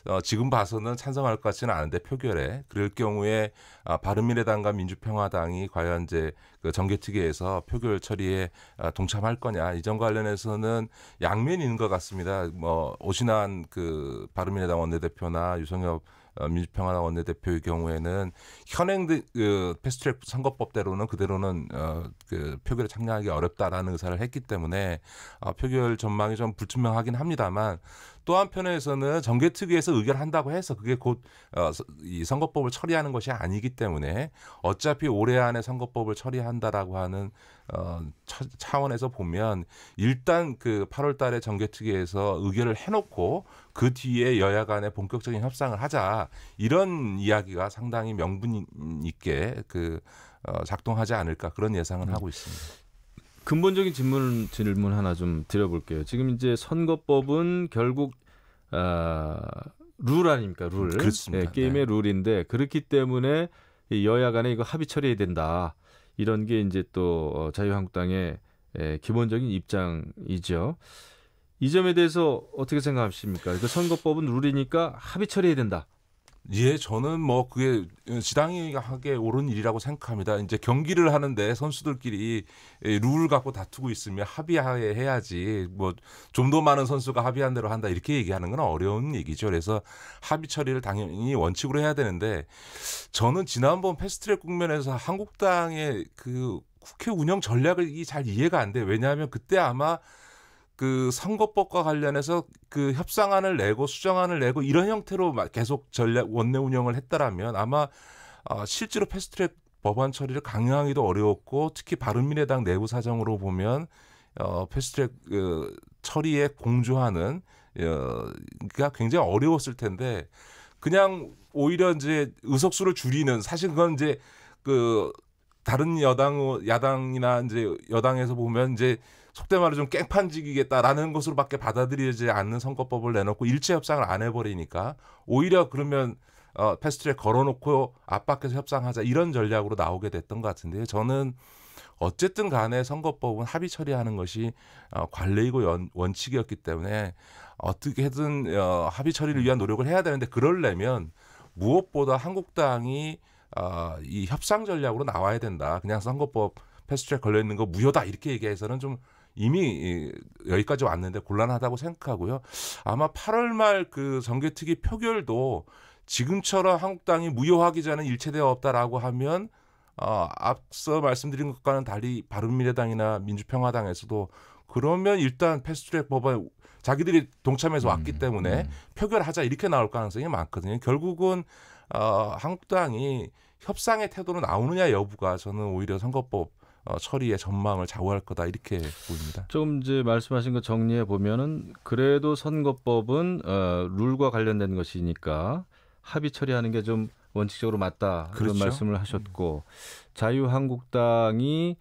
어, 지금 봐서는 찬성할 것 같지는 않은데 표결에 그럴 경우에 아, 바른미래당과 민주평화당이 과연 이제 그 정개특위에서 표결 처리에 아, 동참할 거냐 이 점 관련해서는 양면인 것 같습니다. 뭐 오신한 그 바른미래당 원내대표나 유성엽 어, 민주평화당 원내대표의 경우에는 현행 그 패스트트랙 선거법대로는 그대로는 어, 그 표결에 참여하기 어렵다라는 의사를 했기 때문에 어, 표결 전망이 좀 불투명하긴 합니다만 또 한편에서는 정계 특위에서 의결한다고 해서 그게 곧어이 선거법을 처리하는 것이 아니기 때문에 어차피 올해 안에 선거법을 처리한다라고 하는 어, 차, 원에서 보면 일단 그 8월 달에 정개특위에서 의결을 해놓고 그 뒤에 여야 간에 본격적인 협상을 하자 이런 이야기가 상당히 명분 있게 그 어, 작동하지 않을까 그런 예상을 음. 하고 있습니다. 근본적인 질문 질문 하나 좀 드려볼게요. 지금 이제 선거법은 결국 어, 룰 아닙니까 룰? 그렇습니다. 네, 게임의 네. 룰인데 그렇기 때문에 여야 간에 이거 합의 처리해야 된다. 이런 게 이제 또 어, 자유한국당의 기본적인 입장이죠. 이 점에 대해서 어떻게 생각하십니까? 그 선거법은 룰이니까 합의 처리해야 된다. 예, 저는 뭐 그게 지당이 하게 옳은 일이라고 생각합니다. 이제 경기를 하는데 선수들끼리 룰을 갖고 다투고 있으면 합의하에 해야지 뭐 좀 더 많은 선수가 합의한 대로 한다 이렇게 얘기하는 건 어려운 얘기죠. 그래서 합의 처리를 당연히 원칙으로 해야 되는데 저는 지난번 패스트트랙 국면에서 한국당의 그 국회 운영 전략을 잘 이해가 안 돼. 왜냐하면 그때 아마 그 선거법과 관련해서 그 협상안을 내고 수정안을 내고 이런 형태로 계속 전략 원내 운영을 했다라면 아마 어, 실제로 패스트트랙 법안 처리를 강행하기도 어려웠고 특히 바른미래당 내부 사정으로 보면 어, 패스트트랙 그, 처리에 공조하는 어,가 그러니까 굉장히 어려웠을 텐데 그냥 오히려 이제 의석수를 줄이는 사실 그건 이제 그 다른 여당 야당이나 이제 여당에서 보면 이제 속된 말로 좀 깽판지기겠다라는 것으로밖에 받아들이지 않는 선거법을 내놓고 일체 협상을 안 해버리니까 오히려 그러면 어, 패스트트랙 걸어놓고 압박해서 협상하자 이런 전략으로 나오게 됐던 것 같은데요. 저는 어쨌든 간에 선거법은 합의 처리하는 것이 어, 관례이고 연, 원칙이었기 때문에 어떻게든 어, 합의 처리를 위한 노력을 해야 되는데 그럴려면 무엇보다 한국당이 어, 이 협상 전략으로 나와야 된다. 그냥 선거법 패스트트랙 걸려 있는 거 무효다 이렇게 얘기해서는 좀 이미 여기까지 왔는데 곤란하다고 생각하고요. 아마 8월 말 그 정개특위 표결도 지금처럼 한국당이 무효하기 화 전에 일체되어 없다라고 하면 어, 앞서 말씀드린 것과는 달리 바른미래당이나 민주평화당에서도 그러면 일단 패스트트랙 법안 자기들이 동참해서 왔기 음, 때문에 음. 표결하자 이렇게 나올 가능성이 많거든요. 결국은 어, 한국당이 협상의 태도로 나오느냐 여부가 저는 오히려 선거법 어, 처리의 전망을 좌우할 거다 이렇게 보입니다. 좀 이제 말씀하신 거 정리해 보면은 그래도 선거법은 어, 룰과 관련된 것이니까 합의 처리하는 게 좀 원칙적으로 맞다 그런 그렇 말씀을 하셨고 음. 자유한국당이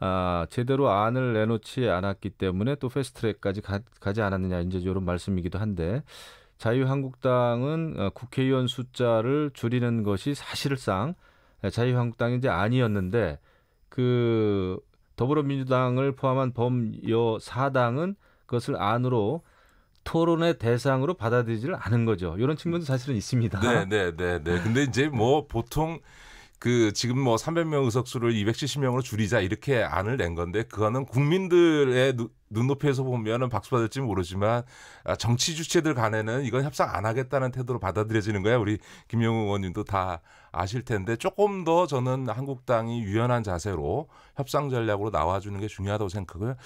아, 제대로 안을 내놓지 않았기 때문에 또 패스트트랙까지 가, 지 않았느냐 이제 이런 말씀이기도 한데 자유한국당은 어, 국회의원 숫자를 줄이는 것이 사실상 자유한국당이 이제 아니었는데 그 더불어민주당을 포함한 범여 사당은 그것을 안으로 토론의 대상으로 받아들이지를 않은 거죠. 이런 측면도 사실은 있습니다. 네, 네, 네, 네. 근데 이제 뭐 보통 그 지금 뭐 300명 의석수를 270명으로 줄이자 이렇게 안을 낸 건데 그거는 국민들의 누, 눈높이에서 보면은 박수 받을지 모르지만 아, 정치 주체들 간에는 이건 협상 안 하겠다는 태도로 받아들여지는 거야. 우리 김영우 의원님도 다 아실 텐데 조금 더 저는 한국당이 유연한 자세로 협상 전략으로 나와주는 게 중요하다고 생각을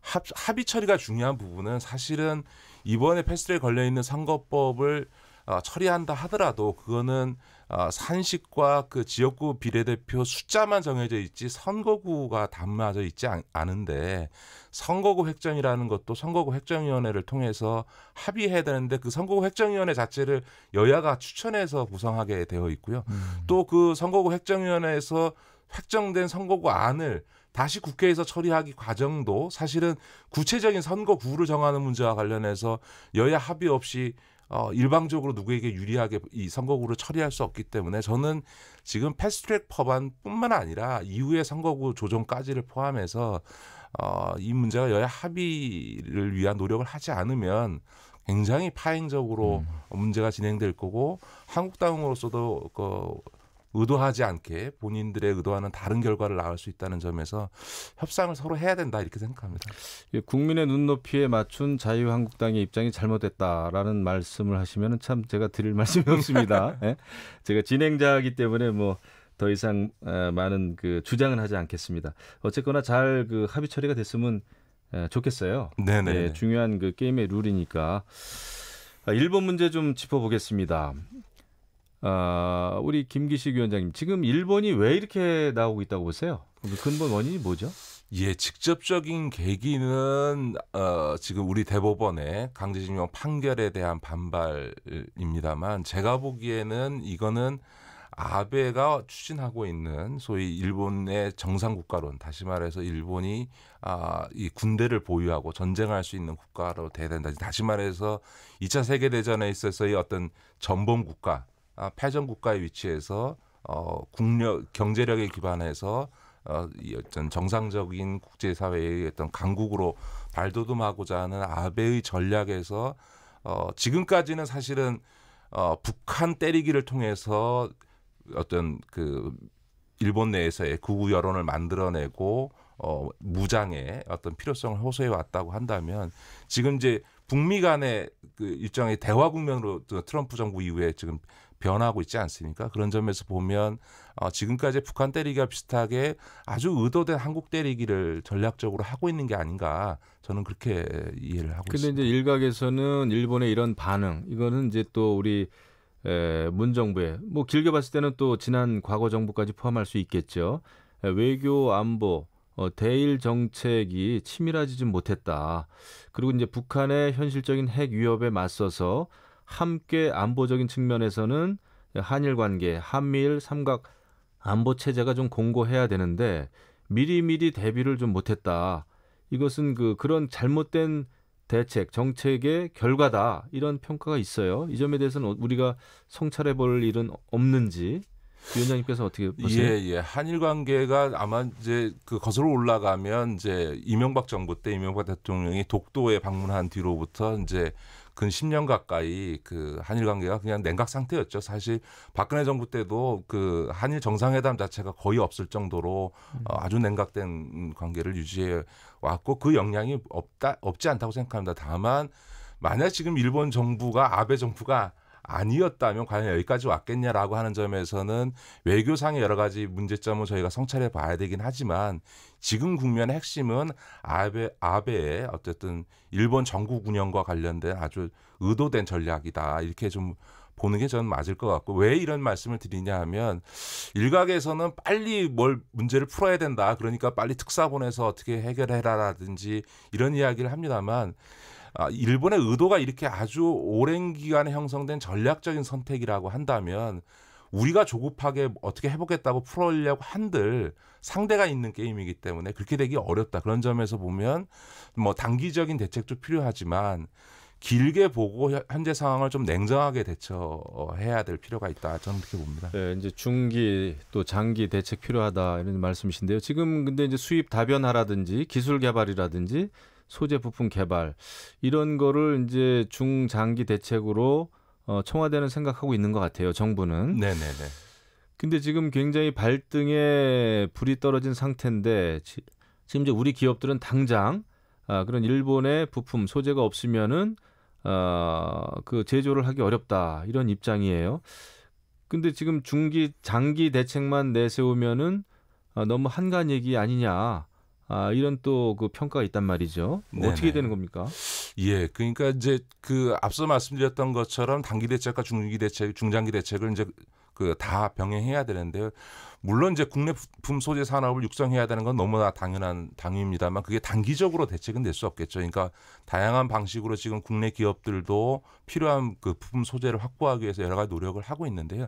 합, 합의 처리가 중요한 부분은 사실은 이번에 패스트에 걸려 있는 선거법을 어, 처리한다 하더라도 그거는 어, 산식과 그 지역구 비례대표 숫자만 정해져 있지 선거구가 담아져 있지 않, 않은데 선거구 획정이라는 것도 선거구 획정위원회를 통해서 합의해야 되는데 그 선거구 획정위원회 자체를 여야가 추천해서 구성하게 되어 있고요. 음. 또그 선거구 획정위원회에서 획정된 선거구 안을 다시 국회에서 처리하기 과정도 사실은 구체적인 선거구를 정하는 문제와 관련해서 여야 합의 없이 어, 일방적으로 누구에게 유리하게 이 선거구를 처리할 수 없기 때문에 저는 지금 패스트트랙 법안뿐만 아니라 이후의 선거구 조정까지를 포함해서 어, 이 문제가 여야 합의를 위한 노력을 하지 않으면 굉장히 파행적으로 음. 문제가 진행될 거고 한국당으로서도 그 의도하지 않게 본인들의 의도와는 다른 결과를 낳을 수 있다는 점에서 협상을 서로 해야 된다 이렇게 생각합니다. 예, 국민의 눈높이에 맞춘 자유한국당의 입장이 잘못됐다라는 말씀을 하시면 참 제가 드릴 말씀이 없습니다. 예? 제가 진행자이기 때문에 뭐. 더 이상 어, 많은 그 주장은 하지 않겠습니다. 어쨌거나 잘 그 합의 처리가 됐으면 어, 좋겠어요. 네네. 네, 예, 네. 중요한 그 게임의 룰이니까. 아, 일본 문제 좀 짚어보겠습니다. 아, 우리 김기식 위원장님 지금 일본이 왜 이렇게 나오고 있다고 보세요? 그 근본 원인이 뭐죠? 예, 직접적인 계기는 어, 지금 우리 대법원의 강제징용 판결에 대한 반발입니다만 제가 보기에는 이거는 아베가 추진하고 있는 소위 일본의 정상 국가론, 다시 말해서 일본이 아, 이 군대를 보유하고 전쟁할 수 있는 국가로 돼야 된다. 다시 말해서 2차 세계 대전에 있어서의 어떤 전범 국가 아, 패전 국가의 위치에서 어, 국력 경제력에 기반해서 어, 어떤 정상적인 국제사회의 어떤 강국으로 발돋움하고자 하는 아베의 전략에서 어, 지금까지는 사실은 어, 북한 때리기를 통해서 어떤 그 일본 내에서의 극구 여론을 만들어내고 어, 무장의 어떤 필요성을 호소해 왔다고 한다면 지금 이제 북미 간의 그 일정의 대화 국면으로 트럼프 정부 이후에 지금 변하고 있지 않습니까? 그런 점에서 보면 어, 지금까지 북한 때리기와 비슷하게 아주 의도된 한국 때리기를 전략적으로 하고 있는 게 아닌가 저는 그렇게 이해를 하고 근데 있습니다. 그런데 이제 일각에서는 일본의 이런 반응 이거는 이제 또 우리 에, 문 정부의 뭐 길게 봤을 때는 또 지난 과거 정부까지 포함할 수 있겠죠. 에, 외교 안보 어, 대일 정책이 치밀하지 좀 못했다. 그리고 이제 북한의 현실적인 핵 위협에 맞서서 함께 안보적인 측면에서는 한일 관계, 한미일 삼각 안보 체제가 좀 공고해야 되는데 미리미리 대비를 좀 못했다. 이것은 그 그런 잘못된 대책, 정책의 결과다. 이런 평가가 있어요. 이 점에 대해서는 우리가 성찰해 볼 일은 없는지 위원장님께서 어떻게 보세요? 예, 예. 한일 관계가 아마 이제 그 거슬러 올라가면 이제 이명박 정부 때 이명박 대통령이 독도에 방문한 뒤로부터 이제 근 10년 가까이 그 한일 관계가 그냥 냉각 상태였죠. 사실 박근혜 정부 때도 그 한일 정상회담 자체가 거의 없을 정도로 어, 음. 어, 아주 냉각된 관계를 유지해 왔고 그역량이 없다 없지 않다고 생각합니다. 다만 만약 지금 일본 정부가 아베 정부가 아니었다면 과연 여기까지 왔겠냐라고 하는 점에서는 외교상의 여러 가지 문제점은 저희가 성찰해 봐야 되긴 하지만 지금 국면의 핵심은 아베 아베의 어쨌든 일본 정국 운영과 관련된 아주 의도된 전략이다 이렇게 좀 보는 게 저는 맞을 것 같고 왜 이런 말씀을 드리냐 하면 일각에서는 빨리 뭘 문제를 풀어야 된다 그러니까 빨리 특사 보내서 어떻게 해결해라라든지 이런 이야기를 합니다만 아, 일본의 의도가 이렇게 아주 오랜 기간에 형성된 전략적인 선택이라고 한다면 우리가 조급하게 어떻게 해보겠다고 풀어려고 올 한들 상대가 있는 게임이기 때문에 그렇게 되기 어렵다. 그런 점에서 보면 뭐 단기적인 대책도 필요하지만 길게 보고 현재 상황을 좀 냉정하게 대처해야 될 필요가 있다. 저는 그렇게 봅니다. 네, 이제 중기 또 장기 대책 필요하다 이런 말씀이신데요. 지금 근데 이제 수입 다변화라든지 기술 개발이라든지 소재 부품 개발 이런 거를 이제 중장기 대책으로 어, 청와대는 생각하고 있는 것 같아요. 정부는. 네네네. 근데 지금 굉장히 발등에 불이 떨어진 상태인데 지, 지금 이제 우리 기업들은 당장 아, 그런 일본의 부품 소재가 없으면은 어그 아, 제조를 하기 어렵다 이런 입장이에요. 근데 지금 중기 장기 대책만 내세우면은 아, 너무 한가한 얘기 아니냐. 아, 이런 또 그 평가가 있단 말이죠. 뭐 어떻게 되는 겁니까? 예, 그러니까 이제 그 앞서 말씀드렸던 것처럼 단기 대책과 중기 대책, 중장기 대책을 이제 그 다 병행해야 되는데 물론 이제 국내 부품 소재 산업을 육성해야 되는 건 너무나 당연한 당위입니다만 그게 단기적으로 대책은 될 수 없겠죠. 그러니까 다양한 방식으로 지금 국내 기업들도 필요한 그 부품 소재를 확보하기 위해서 여러 가지 노력을 하고 있는데요.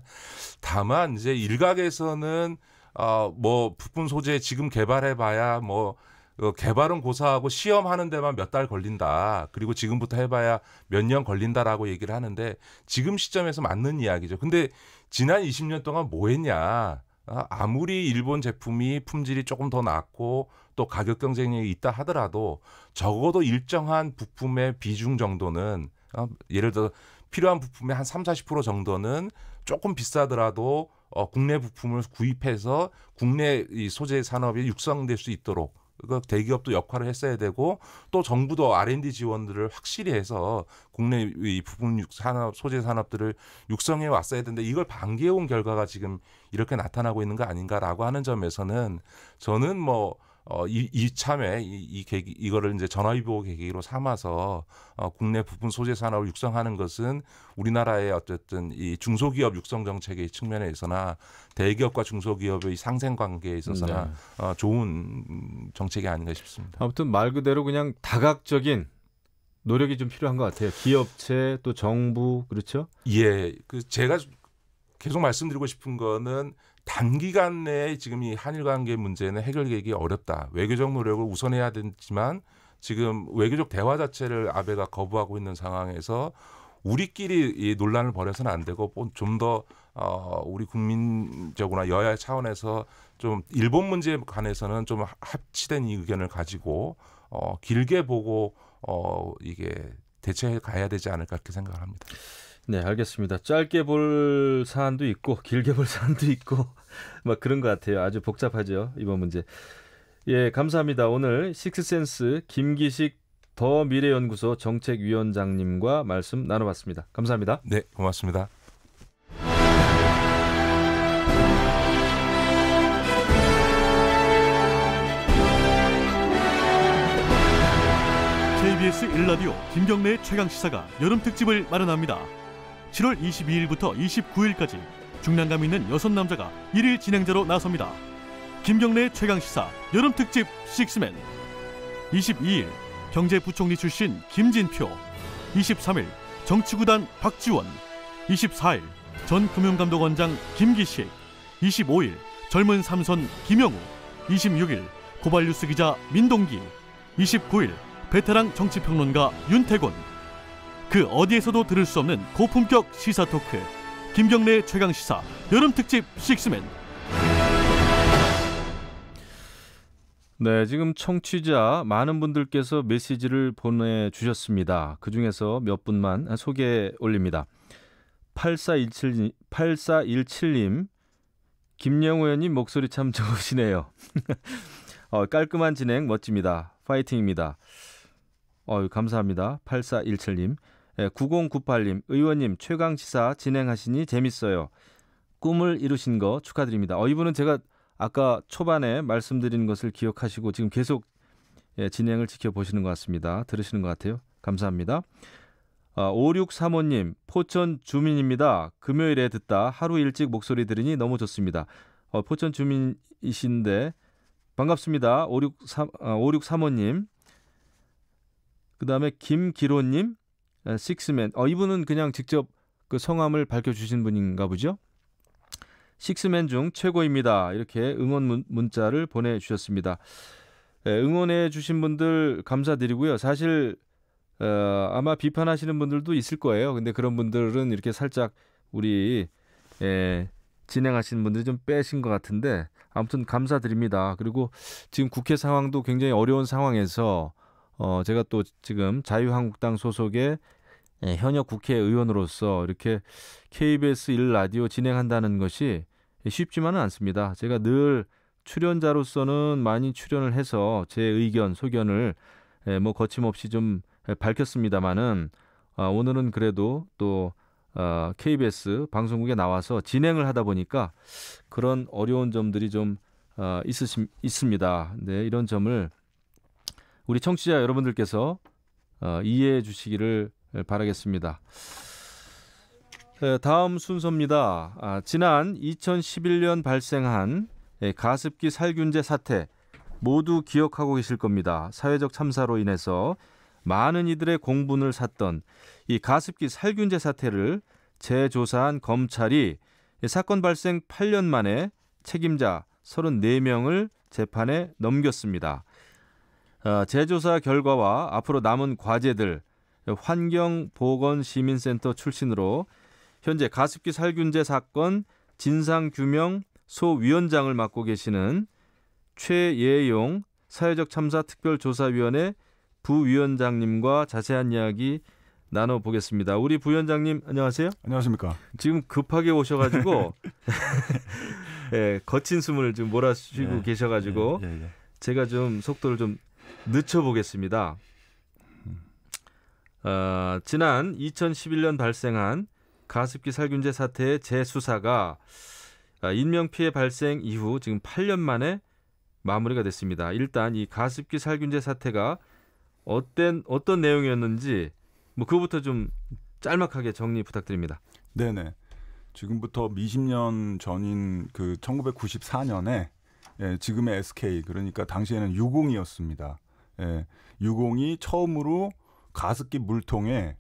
다만 이제 일각에서는 어뭐 부품 소재 지금 개발해봐야 뭐 어, 개발은 고사하고 시험하는 데만 몇 달 걸린다. 그리고 지금부터 해봐야 몇 년 걸린다라고 얘기를 하는데 지금 시점에서 맞는 이야기죠. 근데 지난 20년 동안 뭐 했냐. 어, 아무리 일본 제품이 품질이 조금 더 낮고 또 가격 경쟁력이 있다 하더라도 적어도 일정한 부품의 비중 정도는 어, 예를 들어 필요한 부품의 한 3, 40% 정도는 조금 비싸더라도 어, 국내 부품을 구입해서 국내 이 소재 산업이 육성될 수 있도록 그러니까 대기업도 역할을 했어야 되고 또 정부도 R&D 지원들을 확실히 해서 국내 이 부품 산업 소재 산업들을 육성해 왔어야 되는데 이걸 반기해 온 결과가 지금 이렇게 나타나고 있는 거 아닌가라고 하는 점에서는 저는 뭐 어, 이, 이참에 이, 이 계기, 이거를 이제 전화위보 계기로 삼아서 어, 국내 부품 소재 산업을 육성하는 것은 우리나라의 어쨌든 이 중소기업 육성 정책의 측면에서나 있 대기업과 중소기업의 상생 관계에 있어서나 네. 어, 좋은 정책이 아닌가 싶습니다. 아무튼 말 그대로 그냥 다각적인 노력이 좀 필요한 것 같아요. 기업체 또 정부 그렇죠? 예, 그 제가 계속 말씀드리고 싶은 거는 단기간 내에 지금 이 한일 관계 문제는 해결되기 어렵다. 외교적 노력을 우선해야 되지만 지금 외교적 대화 자체를 아베가 거부하고 있는 상황에서 우리끼리 이 논란을 벌여서는 안 되고 뭐 좀더 어, 우리 국민적으로나 여야 차원에서 좀 일본 문제에 관해서는 좀 합치된 이 의견을 가지고 어, 길게 보고 어, 이게 대처해 가야 되지 않을까 그렇게 생각을 합니다. 네, 알겠습니다. 짧게 볼 사안도 있고 길게 볼 사안도 있고 막 그런 것 같아요. 아주 복잡하죠 이번 문제. 예, 감사합니다. 오늘 식스센스 김기식 더 미래연구소 정책위원장님과 말씀 나눠봤습니다. 감사합니다. 네, 고맙습니다. KBS 1라디오 김경래 최강 시사가 여름 특집을 마련합니다. 7월 22일부터 29일까지 중량감 있는 여섯 남자가 1일 진행자로 나섭니다. 김경래 최강시사 여름특집 식스맨 22일 경제부총리 출신 김진표 23일 정치구단 박지원 24일 전 금융감독원장 김기식 25일 젊은 삼선 김영우 26일 고발뉴스 기자 민동기 29일 베테랑 정치평론가 윤태곤 그 어디에서도 들을 수 없는 고품격 시사 토크 김경래 최강 시사 여름 특집 식스맨 네, 지금 청취자 많은 분들께서 메시지를 보내주셨습니다. 그 중에서 몇 분만 소개 올립니다. 8417, 8417님, 김영우 의원님 목소리 참 좋으시네요. 어, 깔끔한 진행 멋집니다. 파이팅입니다. 어, 감사합니다. 8417님. 예, 9098님 의원님 최강지사 진행하시니 재밌어요. 꿈을 이루신 거 축하드립니다. 어, 이분은 제가 아까 초반에 말씀드린 것을 기억하시고 지금 계속 예, 진행을 지켜보시는 것 같습니다. 들으시는 것 같아요. 감사합니다. 아, 5635님, 포천 주민입니다. 금요일에 듣다 하루 일찍 목소리 들으니 너무 좋습니다. 어, 포천 주민이신데, 반갑습니다. 563, 아, 5635님. 그 다음에 김기로님, 식스맨. 어, 어 이분은 그냥 직접 그 성함을 밝혀 주신 분인가 보죠. 식스맨 중 최고입니다. 이렇게 응원 문, 자를 보내 주셨습니다. 예, 응원해 주신 분들 감사드리고요. 사실 어, 아마 비판하시는 분들도 있을 거예요. 근데 그런 분들은 이렇게 살짝 우리 예, 진행하시는 분들이 좀 빼신 것 같은데 아무튼 감사드립니다. 그리고 지금 국회 상황도 굉장히 어려운 상황에서 어, 제가 또 지금 자유한국당 소속의 예, 현역 국회의원으로서 이렇게 KBS 1라디오 진행한다는 것이 쉽지만은 않습니다. 제가 늘 출연자로서는 많이 출연을 해서 제 의견, 소견을 예, 뭐 거침없이 좀 밝혔습니다마는 아, 오늘은 그래도 또 어, 아, KBS 방송국에 나와서 진행을 하다 보니까 그런 어려운 점들이 좀 어, 아, 있으십 있습니다. 네, 이런 점을 우리 청취자 여러분들께서 어, 이해해 주시기를 예, 바라겠습니다. 예, 다음 순서입니다. 아, 지난 2011년 발생한 예, 가습기 살균제 사태 모두 기억하고 계실 겁니다. 사회적 참사로 인해서 많은 이들의 공분을 샀던 이 가습기 살균제 사태를 재조사한 검찰이 사건 발생 8년 만에 책임자 34명을 재판에 넘겼습니다. 아, 재조사 결과와 앞으로 남은 과제들 환경보건시민센터 출신으로 현재 가습기 살균제 사건 진상규명 소위원장을 맡고 계시는 최예용 사회적 참사 특별조사위원회 부위원장님과 자세한 이야기 나눠보겠습니다. 우리 부위원장님 안녕하세요. 안녕하십니까. 지금 급하게 오셔가지고 예, 거친 숨을 지금 몰아쉬고 예, 계셔가지고 예, 예, 예. 제가 좀 속도를 좀 늦춰보겠습니다. 어, 지난 2011년 발생한 가습기 살균제 사태의 재수사가 어, 인명피해 발생 이후 지금 8년 만에 마무리가 됐습니다. 일단 이 가습기 살균제 사태가 어떤 어떤 내용이었는지 뭐 그거부터 좀 짤막하게 정리 부탁드립니다. 네네. 지금부터 20년 전인 그 1994년에 예, 지금의 SK 그러니까 당시에는 유공이었습니다. 예, 유공이 처음으로 가습기 물통에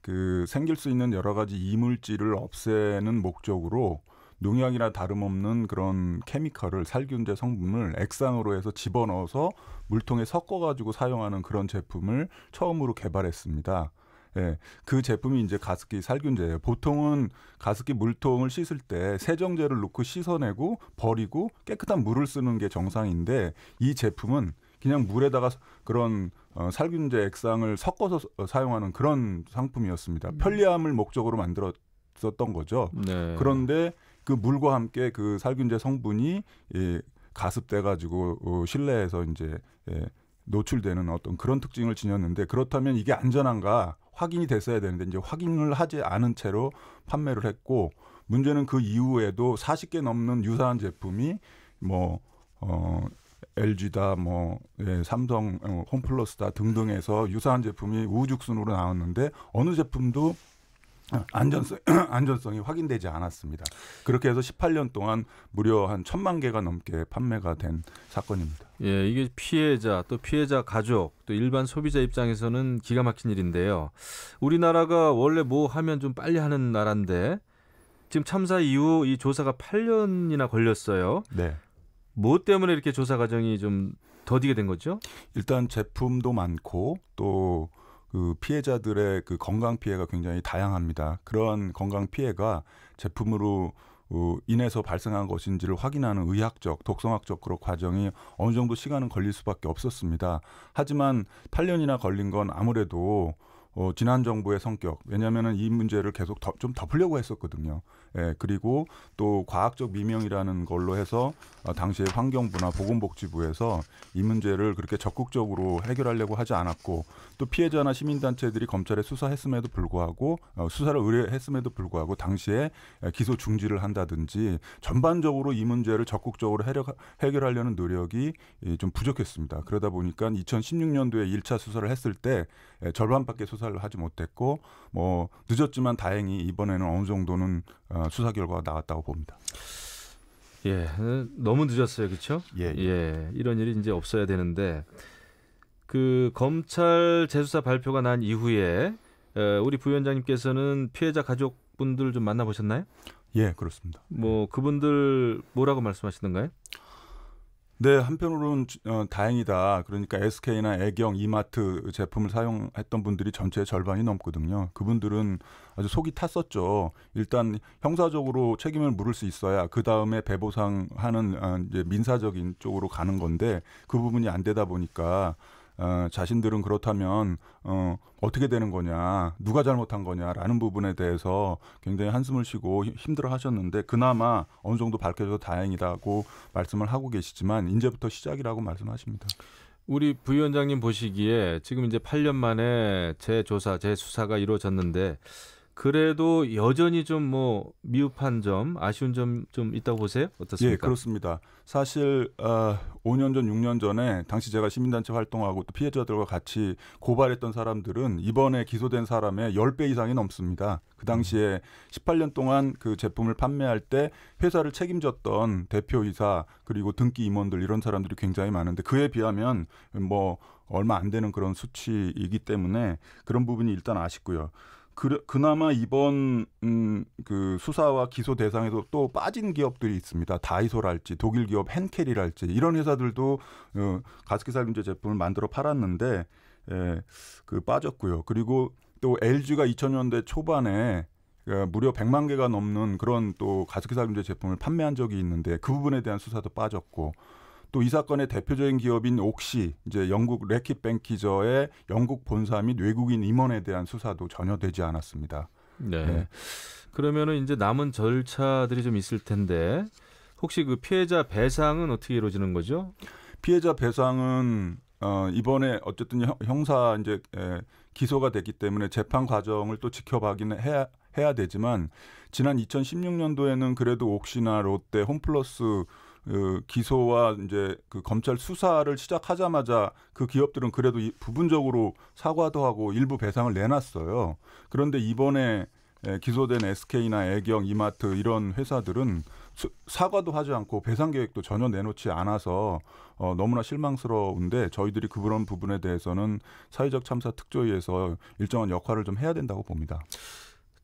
그 생길 수 있는 여러 가지 이물질을 없애는 목적으로 농약이나 다름없는 그런 케미컬을 살균제 성분을 액상으로 해서 집어넣어서 물통에 섞어 가지고 사용하는 그런 제품을 처음으로 개발했습니다. 예, 그 제품이 이제 가습기 살균제예요. 보통은 가습기 물통을 씻을 때 세정제를 넣고 씻어내고 버리고 깨끗한 물을 쓰는 게 정상인데 이 제품은 그냥 물에다가 그런 어, 살균제 액상을 섞어서 어, 사용하는 그런 상품이었습니다. 음. 편리함을 목적으로 만들었었던 거죠. 네. 그런데 그 물과 함께 그 살균제 성분이 예, 가습돼 가지고 어, 실내에서 이제 예, 노출되는 어떤 그런 특징을 지녔는데 그렇다면 이게 안전한가 확인이 됐어야 되는데 이제 확인을 하지 않은 채로 판매를 했고 문제는 그 이후에도 40개 넘는 유사한 제품이 뭐 어, LG다 뭐 예, 삼성 어, 홈플러스다 등등에서 유사한 제품이 우후죽순으로 나왔는데 어느 제품도 안전성, 안전성이 확인되지 않았습니다. 그렇게 해서 18년 동안 무려 한 천만 개가 넘게 판매가 된 사건입니다. 예, 이게 피해자 또 피해자 가족 또 일반 소비자 입장에서는 기가 막힌 일인데요. 우리나라가 원래 뭐 하면 좀 빨리 하는 나라인데 지금 참사 이후 이 조사가 8년이나 걸렸어요. 네. 뭐 때문에 이렇게 조사 과정이 좀 더디게 된 거죠? 일단 제품도 많고 또 그 피해자들의 그 건강 피해가 굉장히 다양합니다. 그런 건강 피해가 제품으로 어, 인해서 발생한 것인지를 확인하는 의학적, 독성학적 그런 과정이 어느 정도 시간은 걸릴 수밖에 없었습니다. 하지만 8년이나 걸린 건 아무래도 어, 지난 정부의 성격 왜냐하면 이 문제를 계속 더, 좀 덮으려고 했었거든요. 예, 그리고 또 과학적 미명이라는 걸로 해서 어, 당시에 환경부나 보건복지부에서 이 문제를 그렇게 적극적으로 해결하려고 하지 않았고 또 피해자나 시민단체들이 검찰에 수사했음에도 불구하고 어, 수사를 의뢰했음에도 불구하고 당시에 기소 중지를 한다든지 전반적으로 이 문제를 적극적으로 해결하려는 노력이 좀 부족했습니다. 그러다 보니까 2016년도에 1차 수사를 했을 때 예, 절반밖에 수사를 하지 못했고 뭐 늦었지만 다행히 이번에는 어느 정도는 어, 수사 결과가 나왔다고 봅니다. 예, 너무 늦었어요, 그렇죠? 예, 예. 예, 이런 일이 이제 없어야 되는데 그 검찰 재수사 발표가 난 이후에 어, 우리 부위원장님께서는 피해자 가족분들 좀 만나보셨나요? 예, 그렇습니다. 뭐 예. 그분들 뭐라고 말씀하시던가요? 네, 한편으로는 어, 다행이다. 그러니까 SK나 애경, 이마트 제품을 사용했던 분들이 전체의 절반이 넘거든요. 그분들은 아주 속이 탔었죠. 일단 형사적으로 책임을 물을 수 있어야 그 다음에 배보상하는 어, 이제 민사적인 쪽으로 가는 건데 그 부분이 안 되다 보니까 어, 자신들은 그렇다면 어, 어떻게 되는 거냐, 누가 잘못한 거냐라는 부분에 대해서 굉장히 한숨을 쉬고 힘들어 하셨는데 그나마 어느 정도 밝혀져서 다행이라고 말씀을 하고 계시지만 이제부터 시작이라고 말씀하십니다. 우리 부위원장님 보시기에 지금 이제 8년 만에 재조사, 재수사가 이루어졌는데 그래도 여전히 좀 뭐 미흡한 점, 아쉬운 점 좀 있다고 보세요? 어떻습니까? 예, 그렇습니다. 사실 어, 5년 전, 6년 전에 당시 제가 시민단체 활동하고 또 피해자들과 같이 고발했던 사람들은 이번에 기소된 사람의 10배 이상이 넘습니다. 그 당시에 18년 동안 그 제품을 판매할 때 회사를 책임졌던 대표이사 그리고 등기 임원들 이런 사람들이 굉장히 많은데 그에 비하면 뭐 얼마 안 되는 그런 수치이기 때문에 그런 부분이 일단 아쉽고요. 그, 그나마 이번 음, 그 수사와 기소 대상에서 또 빠진 기업들이 있습니다. 다이소랄지 독일 기업 헨켈이랄지 이런 회사들도 어, 가습기살 균제 제품을 만들어 팔았는데 예, 그 빠졌고요. 그리고 또 LG가 2000년대 초반에 어, 무려 100만 개가 넘는 그런 또 가습기살 균제 제품을 판매한 적이 있는데 그 부분에 대한 수사도 빠졌고 또이 사건의 대표적인 기업인 옥시 이제 영국 레킷뱅키저의 영국 본사 및 외국인 임원에 대한 수사도 전혀 되지 않았습니다. 네. 네. 그러면은 이제 남은 절차들이 좀 있을 텐데 혹시 그 피해자 배상은 어떻게 이루어지는 거죠? 피해자 배상은 어 이번에 어쨌든 형사 이제 기소가 됐기 때문에 재판 과정을 또 지켜봐기는 해야 해야 되지만 지난 2016년도에는 그래도 옥시나 롯데 홈플러스 그 기소와 이제 그 검찰 수사를 시작하자마자 그 기업들은 그래도 부분적으로 사과도 하고 일부 배상을 내놨어요. 그런데 이번에 기소된 SK나 애경, 이마트 이런 회사들은 사과도 하지 않고 배상 계획도 전혀 내놓지 않아서 어, 너무나 실망스러운데 저희들이 그런 부분에 대해서는 사회적 참사 특조위에서 일정한 역할을 좀 해야 된다고 봅니다.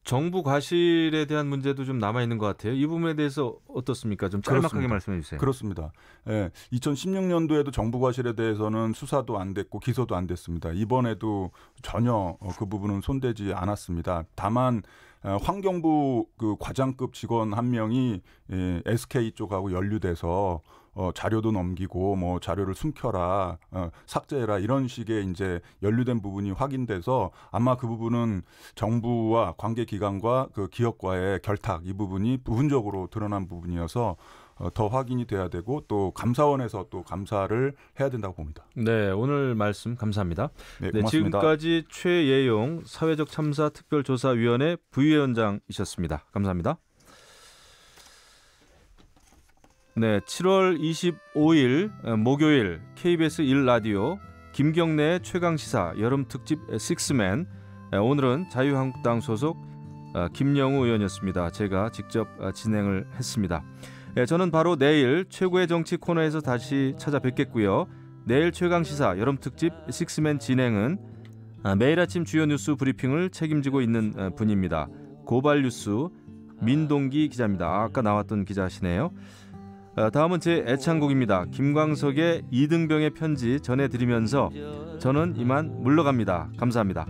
정부 과실에 대한 문제도 좀 남아 있는 것 같아요. 이 부분에 대해서 어떻습니까? 좀 짤막하게 말씀해 주세요. 그렇습니다. 예. 2016년도에도 정부 과실에 대해서는 수사도 안 됐고 기소도 안 됐습니다. 이번에도 전혀 어, 그 부분은 손대지 않았습니다. 다만 어, 환경부 그 과장급 직원 한 명이 SK 예, 쪽하고 연루돼서 어, 자료도 넘기고 뭐 자료를 숨겨라 어, 삭제해라 이런 식의 이제 연루된 부분이 확인돼서 아마 그 부분은 정부와 관계 기관과 그 기업과의 결탁 이 부분이 부분적으로 드러난 부분이어서 어, 더 확인이 돼야 되고 또 감사원에서 또 감사를 해야 된다고 봅니다. 네, 오늘 말씀 감사합니다. 네, 네 지금까지 최예용 사회적 참사 특별조사위원회 부위원장이셨습니다. 감사합니다. 네, 7월 25일 목요일 KBS 1라디오 김경래 최강시사 여름 특집 6맨 오늘은 자유한국당 소속 어, 김영우 의원이었습니다. 제가 직접 어, 진행을 했습니다. 예, 저는 바로 내일 최고의 정치 코너에서 다시 찾아뵙겠고요. 내일 최강시사 여름 특집 식맨 진행은 아, 매일 아침 주요 뉴스 브리핑을 책임지고 있는 어, 분입니다. 고발 뉴스 민동기 기자입니다. 아, 아까 나왔던 기자시네요. 어, 다음은 제 애창곡입니다. 김광석의 이등병의 편지 전해드리면서 저는 이만 물러갑니다. 감사합니다.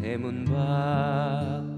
대문 밖